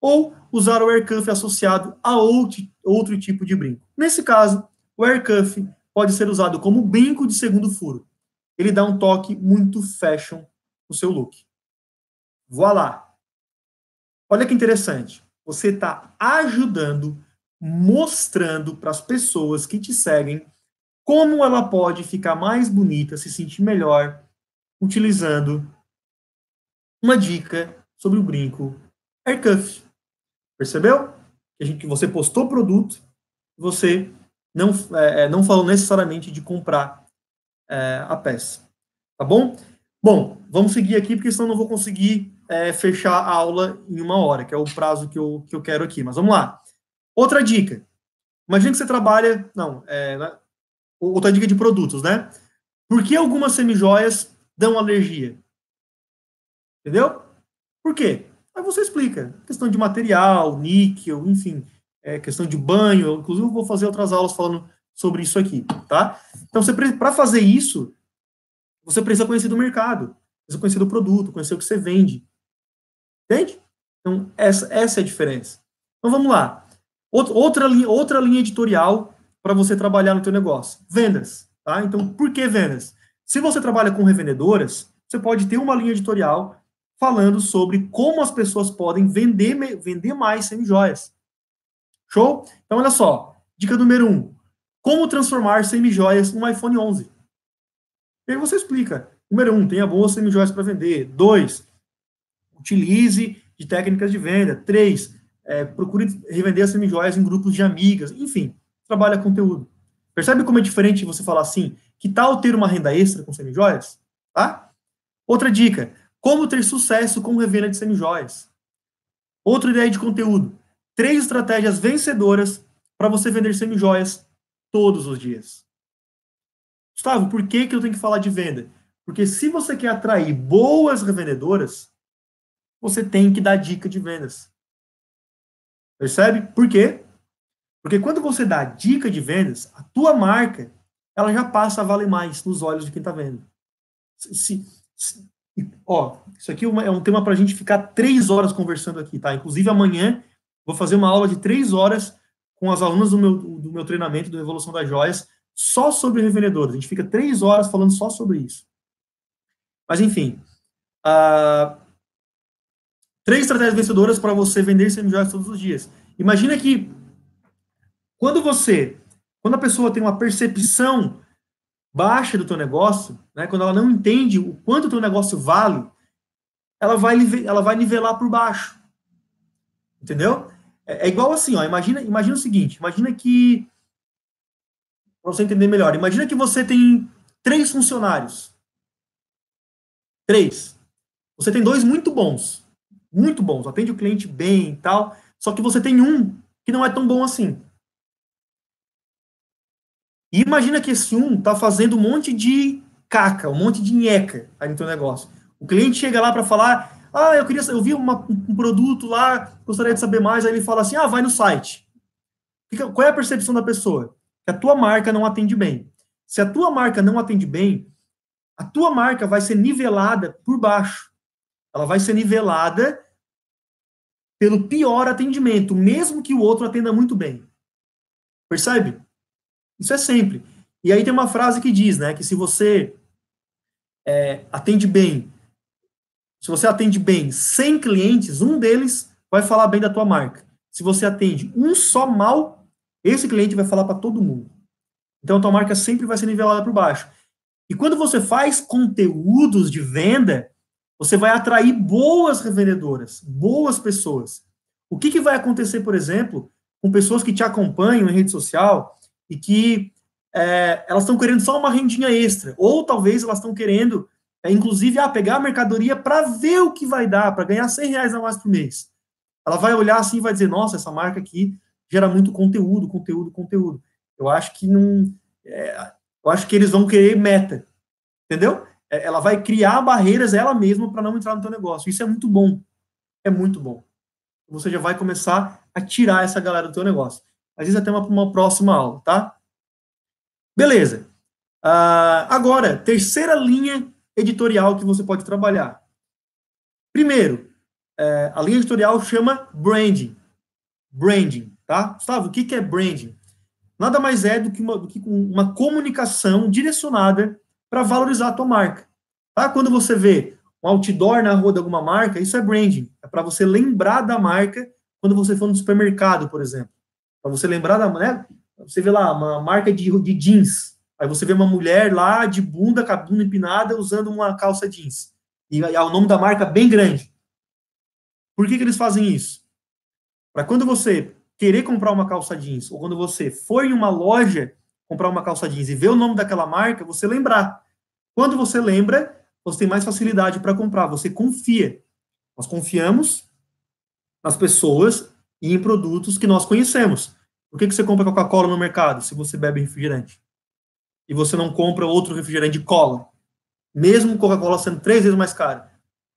Ou usar o aircuff associado a outro, outro tipo de brinco. Nesse caso, o aircuff pode ser usado como brinco de segundo furo. Ele dá um toque muito fashion no seu look. Voilá! Olha que interessante. Você está ajudando mostrando para as pessoas que te seguem como ela pode ficar mais bonita, se sentir melhor, utilizando uma dica sobre o brinco Aircuff. Percebeu? Que, a gente, que você postou produto, você não, é, é não falou necessariamente de comprar é, a peça. Tá bom? Bom, vamos seguir aqui, porque senão não vou conseguir é, fechar a aula em uma hora, que é o prazo que eu, que eu quero aqui. Mas vamos lá. Outra dica. Imagina que você trabalha. Não, é, né, outra dica de produtos, né? Por que algumas semijoias dão alergia? Entendeu? Por quê? Aí você explica. Questão de material, níquel, enfim, é, questão de banho. Eu, inclusive, vou fazer outras aulas falando sobre isso aqui, tá? Então, para fazer isso, você precisa conhecer do mercado, precisa conhecer do produto, conhecer o que você vende. Entende? Então, essa, essa é a diferença. Então, vamos lá outra, linha, outra linha editorial para você trabalhar no teu negócio. Vendas, tá? Então, por que vendas? Se você trabalha com revendedoras, você pode ter uma linha editorial falando sobre como as pessoas podem vender, vender mais semijoias. Show? Então, olha só. Dica número um. Como transformar semijoias num iPhone 11. E aí você explica. Número um, tenha boas semijoias para vender. Dois, utilize de técnicas de venda. Três, é, procure revender as semijoias em grupos de amigas, enfim, trabalha conteúdo. Percebe como é diferente você falar assim, que tal ter uma renda extra com semijoias? Tá? Outra dica, como ter sucesso com revenda de semijoias. Outra ideia de conteúdo, três estratégias vencedoras para você vender semijoias todos os dias. Gustavo, por que, que eu tenho que falar de venda? Porque se você quer atrair boas revendedoras, você tem que dar dica de vendas. Percebe? Por quê? Porque quando você dá dica de vendas, a tua marca, ela já passa a valer mais nos olhos de quem está vendo. Se, se, ó, isso aqui é, é um tema para a gente ficar três horas conversando aqui, tá? Inclusive amanhã vou fazer uma aula de três horas com as alunas do meu, do meu treinamento do Revolução das Joias só sobre revendedores. A gente fica três horas falando só sobre isso. Mas enfim, uh, três estratégias vencedoras para você vender semijoias todos os dias. Imagina que quando você, quando a pessoa tem uma percepção baixa do teu negócio, né, quando ela não entende o quanto o teu negócio vale, ela vai, ela vai nivelar por baixo. Entendeu? É, é igual assim, ó, imagina, imagina o seguinte, imagina que, para você entender melhor, imagina que você tem três funcionários. Três. Você tem dois muito bons muito bons, atende o cliente bem e tal, só que você tem um que não é tão bom assim. E imagina que esse um está fazendo um monte de caca, um monte de nheca aí no teu negócio. O cliente chega lá para falar, ah, eu queria, eu vi uma, um produto lá, gostaria de saber mais, aí ele fala assim, ah, vai no site. Fica, qual é a percepção da pessoa? Que a tua marca não atende bem. Se a tua marca não atende bem, a tua marca vai ser nivelada por baixo. Ela vai ser nivelada pelo pior atendimento, mesmo que o outro atenda muito bem. Percebe? Isso é sempre. E aí tem uma frase que diz, né, que se você é, atende bem, se você atende bem 100 clientes, um deles vai falar bem da tua marca. Se você atende um só mal, esse cliente vai falar para todo mundo. Então a tua marca sempre vai ser nivelada para baixo. E quando você faz conteúdos de venda, você vai atrair boas revendedoras, boas pessoas. O que, que vai acontecer, por exemplo, com pessoas que te acompanham em rede social e que é, elas estão querendo só uma rendinha extra, ou talvez elas estão querendo, é, inclusive, ah, pegar a mercadoria para ver o que vai dar, para ganhar 100 reais a mais por mês. Ela vai olhar assim e vai dizer, nossa, essa marca aqui gera muito conteúdo, conteúdo, conteúdo. Eu acho que não... É, eu acho que eles vão querer meta, entendeu? É, ela vai criar barreiras ela mesma para não entrar no teu negócio. Isso é muito bom. É muito bom. Você já vai começar a tirar essa galera do teu negócio. Mas isso é tema para uma próxima aula, tá? Beleza. Uh, agora, terceira linha editorial que você pode trabalhar. Primeiro, é, a linha editorial chama branding. Branding, tá? Gustavo, o que, que é branding? Nada mais é do que uma, do que uma comunicação direcionada para valorizar a tua marca. Tá? Quando você vê um outdoor na rua de alguma marca, isso é branding. É para você lembrar da marca quando você for no supermercado, por exemplo. Para você lembrar da. Né? Você vê lá uma marca de, de jeans. Aí você vê uma mulher lá de bunda, com a bunda empinada, usando uma calça jeans. E é o nome da marca bem grande. Por que, que eles fazem isso? Para quando você querer comprar uma calça jeans, ou quando você for em uma loja comprar uma calça jeans e ver o nome daquela marca, você lembrar. Quando você lembra, você tem mais facilidade para comprar, você confia. Nós confiamos nas pessoas e em produtos que nós conhecemos. Por que, que você compra Coca-Cola no mercado se você bebe refrigerante? E você não compra outro refrigerante de cola? Mesmo Coca-Cola sendo três vezes mais cara.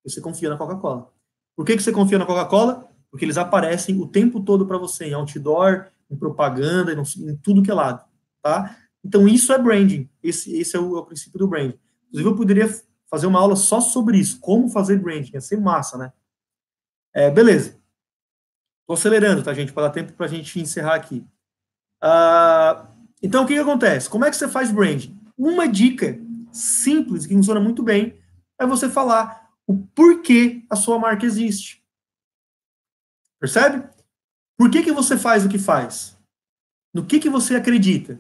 Você confia na Coca-Cola. Por que, que você confia na Coca-Cola? Porque eles aparecem o tempo todo para você, em outdoor, em propaganda, em tudo que é lado tá? Então, isso é branding. Esse, esse é, o, é o princípio do branding. Inclusive, eu poderia fazer uma aula só sobre isso, como fazer branding. Ia ser massa, né? É, beleza. Estou acelerando, tá, gente? Para dar tempo para a gente encerrar aqui. Uh, então, o que, que acontece? Como é que você faz branding? Uma dica simples, que funciona muito bem, é você falar o porquê a sua marca existe. Percebe? Por que, que você faz o que faz? No que, que você acredita?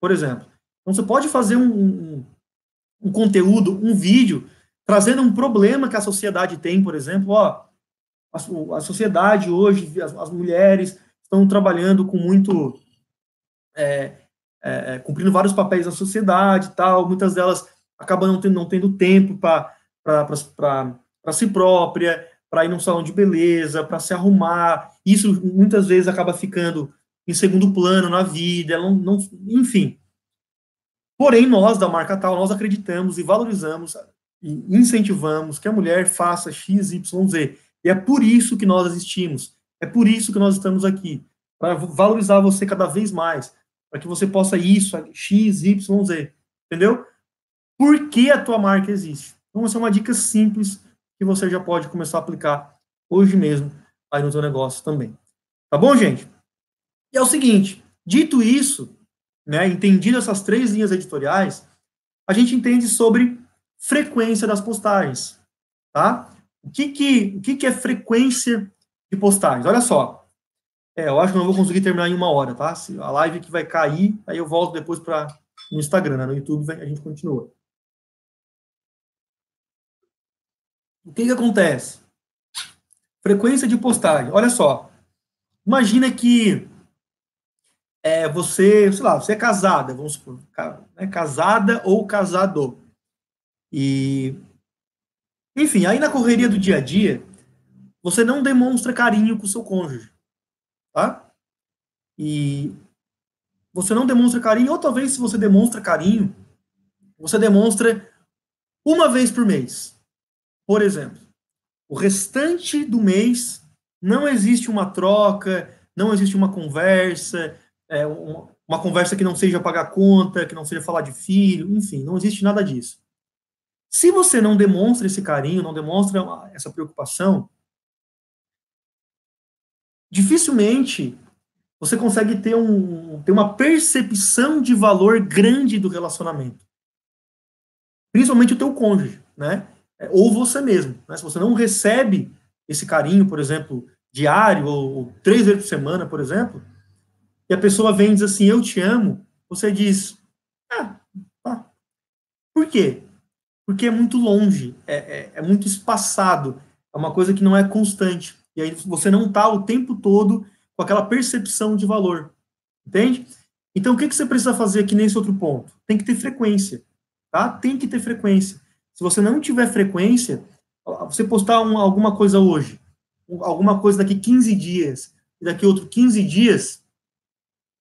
por exemplo. Então, você pode fazer um, um, conteúdo, um vídeo, trazendo um problema que a sociedade tem, por exemplo, ó, a, a sociedade hoje, as, as, mulheres estão trabalhando com muito, é, é, é cumprindo vários papéis na sociedade tal, muitas delas acabam não tendo, não tendo tempo para si própria, para ir num salão de beleza, para se arrumar, isso muitas vezes acaba ficando em segundo plano na vida, não, não, enfim. Porém, nós da marca tal, nós acreditamos e valorizamos e incentivamos que a mulher faça X, Y, Z. E é por isso que nós existimos. É por isso que nós estamos aqui, para valorizar você cada vez mais, para que você possa isso, X, Y, Z, entendeu? Por que a tua marca existe? Então, essa é uma dica simples que você já pode começar a aplicar hoje mesmo aí no seu negócio também. Tá bom, gente? é o seguinte, dito isso, né, entendido essas três linhas editoriais, a gente entende sobre frequência das postagens, tá? O que que, o que, que é frequência de postagens? Olha só, é, eu acho que não vou conseguir terminar em uma hora, tá? Se a live que vai cair, aí eu volto depois para no Instagram, né? no YouTube a gente continua. O que, que acontece? Frequência de postagem. Olha só. Imagina que é, você, sei lá, você é casada, vamos supor, né, casada ou casado. E, enfim, aí na correria do dia a dia, você não demonstra carinho com o seu cônjuge, tá? E você não demonstra carinho, ou talvez se você demonstra carinho, você demonstra uma vez por mês. Por exemplo, o restante do mês não existe uma troca, não existe uma conversa, é, uma conversa que não seja pagar conta, que não seja falar de filho, enfim, não existe nada disso. Se você não demonstra esse carinho, não demonstra essa preocupação, dificilmente você consegue ter, um, ter uma percepção de valor grande do relacionamento. Principalmente o teu cônjuge, né? É, ou você mesmo. Né? Se você não recebe esse carinho, por exemplo, diário ou três vezes por semana, por exemplo, e a pessoa vem e diz assim, eu te amo, você diz, ah, tá. Por quê? Porque é muito longe, é, é, é muito espaçado, é uma coisa que não é constante. E aí você não está o tempo todo com aquela percepção de valor, entende? Então, o que, que você precisa fazer aqui nesse outro ponto? Tem que ter frequência, tá? Tem que ter frequência. Se você não tiver frequência, você postar um, alguma coisa hoje, alguma coisa daqui 15 dias, e daqui outro 15 dias,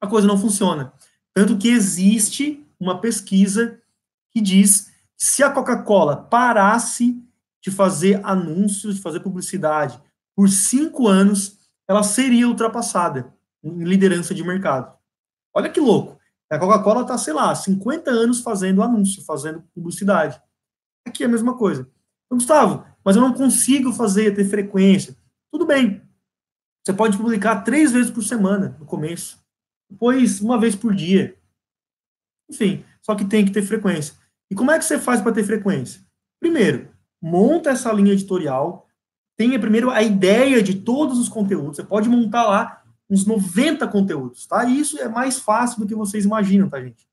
a coisa não funciona. Tanto que existe uma pesquisa que diz que se a Coca-Cola parasse de fazer anúncios, de fazer publicidade por cinco anos, ela seria ultrapassada em liderança de mercado. Olha que louco. A Coca-Cola está, sei lá, 50 anos fazendo anúncio, fazendo publicidade. Aqui é a mesma coisa. Então, Gustavo, mas eu não consigo fazer, ter frequência. Tudo bem. Você pode publicar três vezes por semana no começo pois uma vez por dia. Enfim, só que tem que ter frequência. E como é que você faz para ter frequência? Primeiro, monta essa linha editorial, tenha primeiro a ideia de todos os conteúdos. Você pode montar lá uns 90 conteúdos, tá? E isso é mais fácil do que vocês imaginam, tá, gente?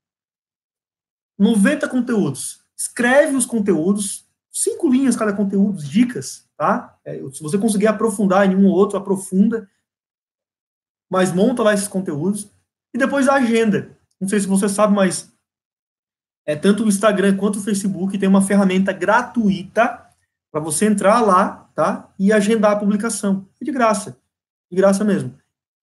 90 conteúdos. Escreve os conteúdos, cinco linhas cada conteúdo, dicas, tá? É, se você conseguir aprofundar em um ou outro, aprofunda. Mas monta lá esses conteúdos. E depois a agenda. Não sei se você sabe, mas é tanto o Instagram quanto o Facebook tem uma ferramenta gratuita para você entrar lá, tá? E agendar a publicação. É de graça. De graça mesmo.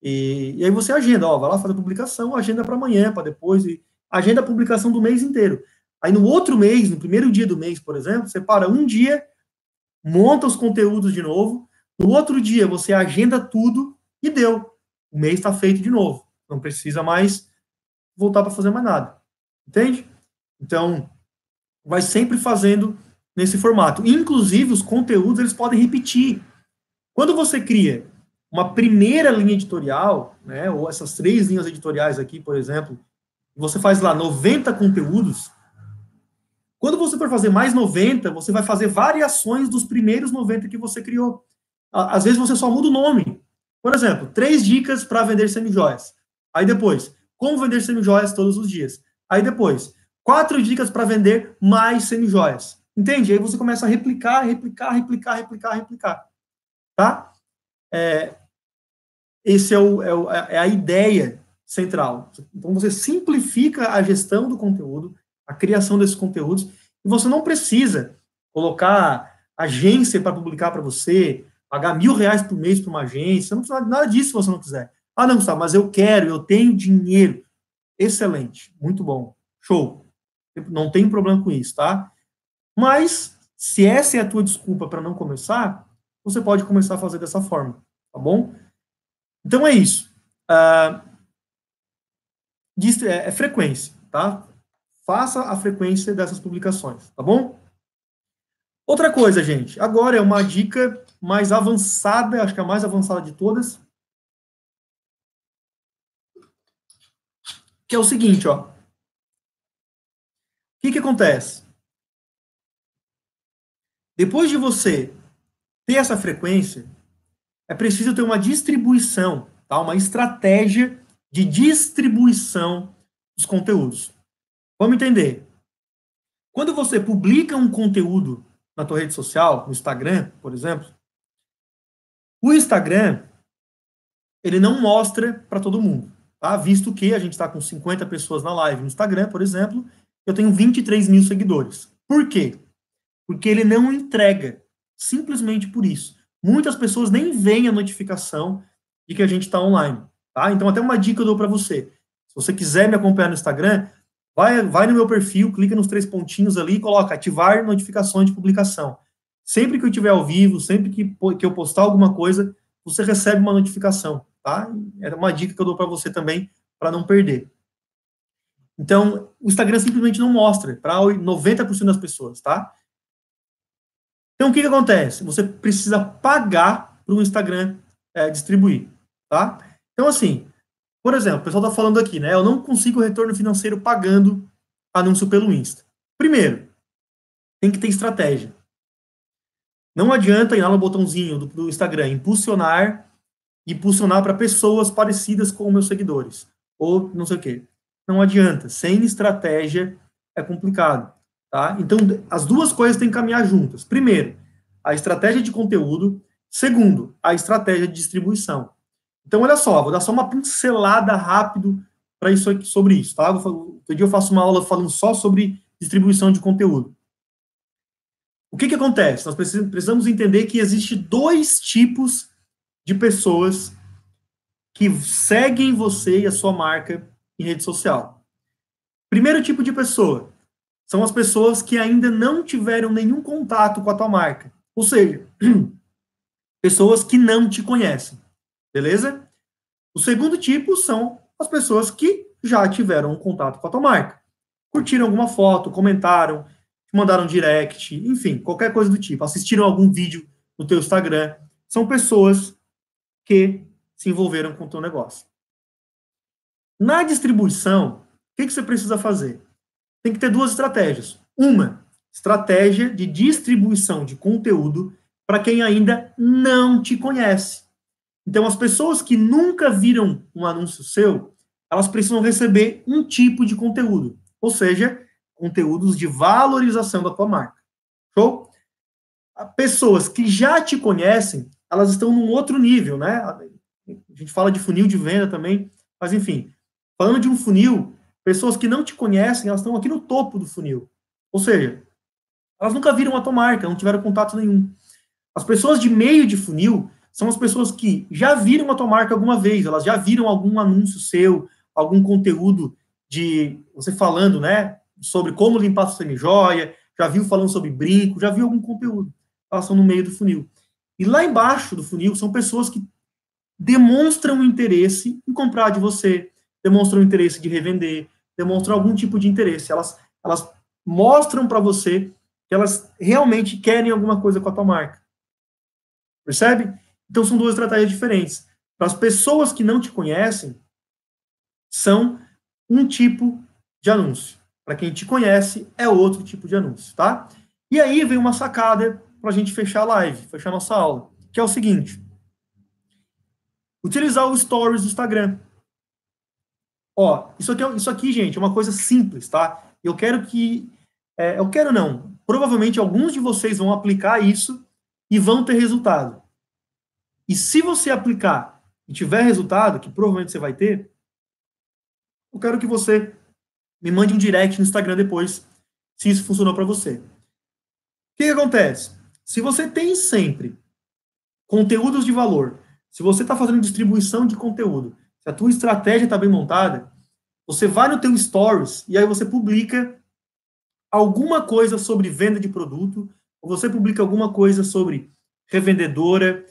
E, e aí você agenda, ó, vai lá fazer a publicação, agenda para amanhã, para depois, e agenda a publicação do mês inteiro. Aí no outro mês, no primeiro dia do mês, por exemplo, você para um dia, monta os conteúdos de novo, no outro dia você agenda tudo e deu. O mês está feito de novo não precisa mais voltar para fazer mais nada. Entende? Então, vai sempre fazendo nesse formato. Inclusive, os conteúdos eles podem repetir. Quando você cria uma primeira linha editorial, né, ou essas três linhas editoriais aqui, por exemplo, você faz lá 90 conteúdos, quando você for fazer mais 90, você vai fazer variações dos primeiros 90 que você criou. Às vezes você só muda o nome. Por exemplo, três dicas para vender semi-joias. Aí depois, como vender semi-joias todos os dias. Aí depois, quatro dicas para vender mais semi-joias. Entende? Aí você começa a replicar, replicar, replicar, replicar, replicar. Tá? É, esse é, o, é, o, é a ideia central. Então você simplifica a gestão do conteúdo, a criação desses conteúdos, e você não precisa colocar agência para publicar para você, pagar mil reais por mês para uma agência, não precisa de nada disso se você não quiser. Ah, não, Gustavo, mas eu quero, eu tenho dinheiro. Excelente, muito bom, show. Não tem problema com isso, tá? Mas, se essa é a tua desculpa para não começar, você pode começar a fazer dessa forma, tá bom? Então é isso. Ah, é, é frequência, tá? Faça a frequência dessas publicações, tá bom? Outra coisa, gente, agora é uma dica mais avançada, acho que é a mais avançada de todas, que é o seguinte, ó. O que, que acontece? Depois de você ter essa frequência, é preciso ter uma distribuição, tá? uma estratégia de distribuição dos conteúdos. Vamos entender. Quando você publica um conteúdo na tua rede social, no Instagram, por exemplo, o Instagram ele não mostra para todo mundo. Tá? Visto que a gente está com 50 pessoas na live no Instagram, por exemplo, eu tenho 23 mil seguidores. Por quê? Porque ele não entrega. Simplesmente por isso. Muitas pessoas nem veem a notificação de que a gente está online. Tá? Então, até uma dica eu dou para você. Se você quiser me acompanhar no Instagram, vai, vai no meu perfil, clica nos três pontinhos ali e coloca ativar notificações de publicação. Sempre que eu estiver ao vivo, sempre que, que eu postar alguma coisa, você recebe uma notificação tá? Era uma dica que eu dou para você também, para não perder. Então, o Instagram simplesmente não mostra para 90% das pessoas, tá? Então, o que, que acontece? Você precisa pagar para o Instagram é, distribuir, tá? Então, assim, por exemplo, o pessoal está falando aqui, né? Eu não consigo retorno financeiro pagando anúncio pelo Insta. Primeiro, tem que ter estratégia. Não adianta ir lá no botãozinho do, do Instagram, impulsionar impulsionar para pessoas parecidas com meus seguidores, ou não sei o quê. Não adianta, sem estratégia é complicado, tá? Então, as duas coisas têm que caminhar juntas. Primeiro, a estratégia de conteúdo, segundo, a estratégia de distribuição. Então, olha só, vou dar só uma pincelada rápido para isso aqui, sobre isso, tá? Outro dia eu faço uma aula falando só sobre distribuição de conteúdo. O que, que acontece? Nós precisamos entender que existe dois tipos de pessoas que seguem você e a sua marca em rede social. Primeiro tipo de pessoa são as pessoas que ainda não tiveram nenhum contato com a tua marca, ou seja, pessoas que não te conhecem, beleza? O segundo tipo são as pessoas que já tiveram um contato com a tua marca, curtiram alguma foto, comentaram, mandaram direct, enfim, qualquer coisa do tipo, assistiram algum vídeo no teu Instagram, são pessoas que se envolveram com o teu negócio. Na distribuição, o que, que você precisa fazer? Tem que ter duas estratégias. Uma, estratégia de distribuição de conteúdo para quem ainda não te conhece. Então, as pessoas que nunca viram um anúncio seu, elas precisam receber um tipo de conteúdo, ou seja, conteúdos de valorização da tua marca. Show? Pessoas que já te conhecem, elas estão num outro nível, né? A gente fala de funil de venda também, mas enfim, falando de um funil, pessoas que não te conhecem, elas estão aqui no topo do funil. Ou seja, elas nunca viram a tua marca, não tiveram contato nenhum. As pessoas de meio de funil são as pessoas que já viram a tua marca alguma vez, elas já viram algum anúncio seu, algum conteúdo de você falando, né, sobre como limpar sua joia, já viu falando sobre brinco, já viu algum conteúdo. Elas são no meio do funil. E lá embaixo do funil são pessoas que demonstram interesse em comprar de você, demonstram interesse de revender, demonstram algum tipo de interesse. Elas, elas mostram para você que elas realmente querem alguma coisa com a tua marca. Percebe? Então são duas estratégias diferentes. Para as pessoas que não te conhecem, são um tipo de anúncio. Para quem te conhece, é outro tipo de anúncio, tá? E aí vem uma sacada para a gente fechar a live, fechar a nossa aula, que é o seguinte. Utilizar os stories do Instagram. Ó, isso aqui, é isso aqui, gente, é uma coisa simples, tá? Eu quero que... É, eu quero não. Provavelmente alguns de vocês vão aplicar isso e vão ter resultado. E se você aplicar e tiver resultado, que provavelmente você vai ter, eu quero que você me mande um direct no Instagram depois, se isso funcionou para você. O que, que acontece? Se você tem sempre conteúdos de valor, se você está fazendo distribuição de conteúdo, se a tua estratégia está bem montada, você vai no teu Stories e aí você publica alguma coisa sobre venda de produto, ou você publica alguma coisa sobre revendedora,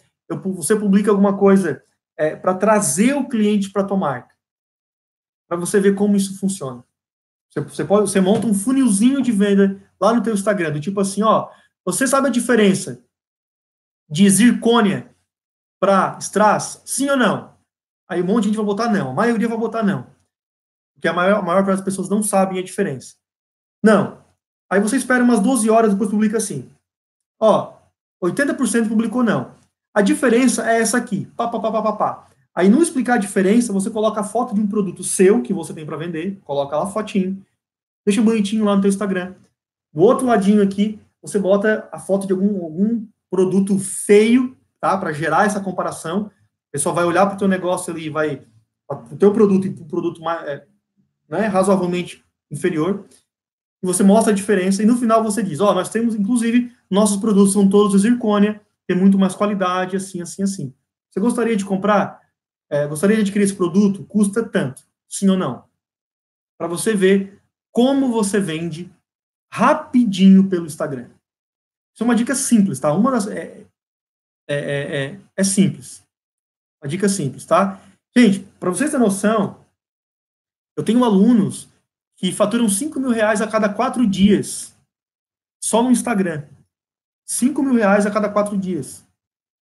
você publica alguma coisa é, para trazer o cliente para a tua marca, para você ver como isso funciona. Você, você, pode, você monta um funilzinho de venda lá no teu Instagram, do tipo assim, ó, você sabe a diferença de zircônia para strass? Sim ou não? Aí um monte de gente vai botar não. A maioria vai botar não. Porque a maior, a maior parte das pessoas não sabem a diferença. Não. Aí você espera umas 12 horas e depois publica assim. Ó, 80% publicou não. A diferença é essa aqui. Pá, pá, pá, pá, pá, pá. Aí, não explicar a diferença, você coloca a foto de um produto seu que você tem para vender, coloca lá a fotinho, deixa bonitinho lá no teu Instagram. O outro ladinho aqui, você bota a foto de algum, algum produto feio, tá? Para gerar essa comparação. O pessoal vai olhar para o teu negócio ali, vai para o teu produto e para o produto mais, é, né, razoavelmente inferior. E você mostra a diferença e no final você diz, ó, oh, nós temos, inclusive, nossos produtos são todos de zircônia, tem muito mais qualidade, assim, assim, assim. Você gostaria de comprar? É, gostaria de adquirir esse produto? Custa tanto? Sim ou não? Para você ver como você vende rapidinho pelo Instagram. Isso é uma dica simples, tá? Uma das. É, é, é, é, é simples. Uma dica simples, tá? Gente, para vocês terem noção, eu tenho alunos que faturam 5 mil reais a cada quatro dias só no Instagram. 5 mil reais a cada quatro dias.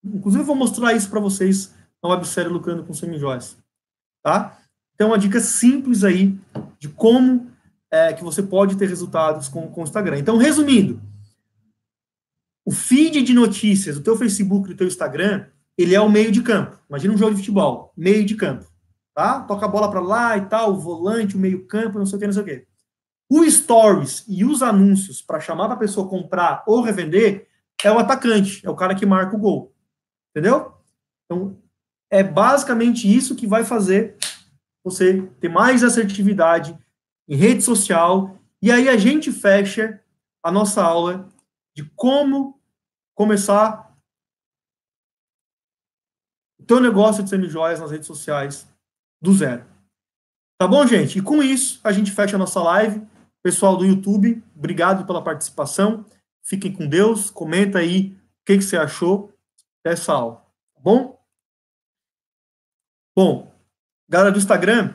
Inclusive, eu vou mostrar isso para vocês na websérie Lucrando com Semijoias. Tá? Então, uma dica simples aí de como é, que você pode ter resultados com, com o Instagram. Então, resumindo, o feed de notícias do teu Facebook e do teu Instagram, ele é o meio de campo. Imagina um jogo de futebol, meio de campo, tá? Toca a bola para lá e tal, o volante, o meio campo, não sei o que, não sei o que. O stories e os anúncios para chamar a pessoa comprar ou revender é o atacante, é o cara que marca o gol. Entendeu? Então, é basicamente isso que vai fazer você ter mais assertividade em rede social. E aí a gente fecha a nossa aula de como começar o teu negócio de semijoias nas redes sociais do zero. Tá bom, gente? E com isso, a gente fecha a nossa live. Pessoal do YouTube, obrigado pela participação. Fiquem com Deus. Comenta aí o que, que você achou dessa aula. Tá bom? Bom, galera do Instagram,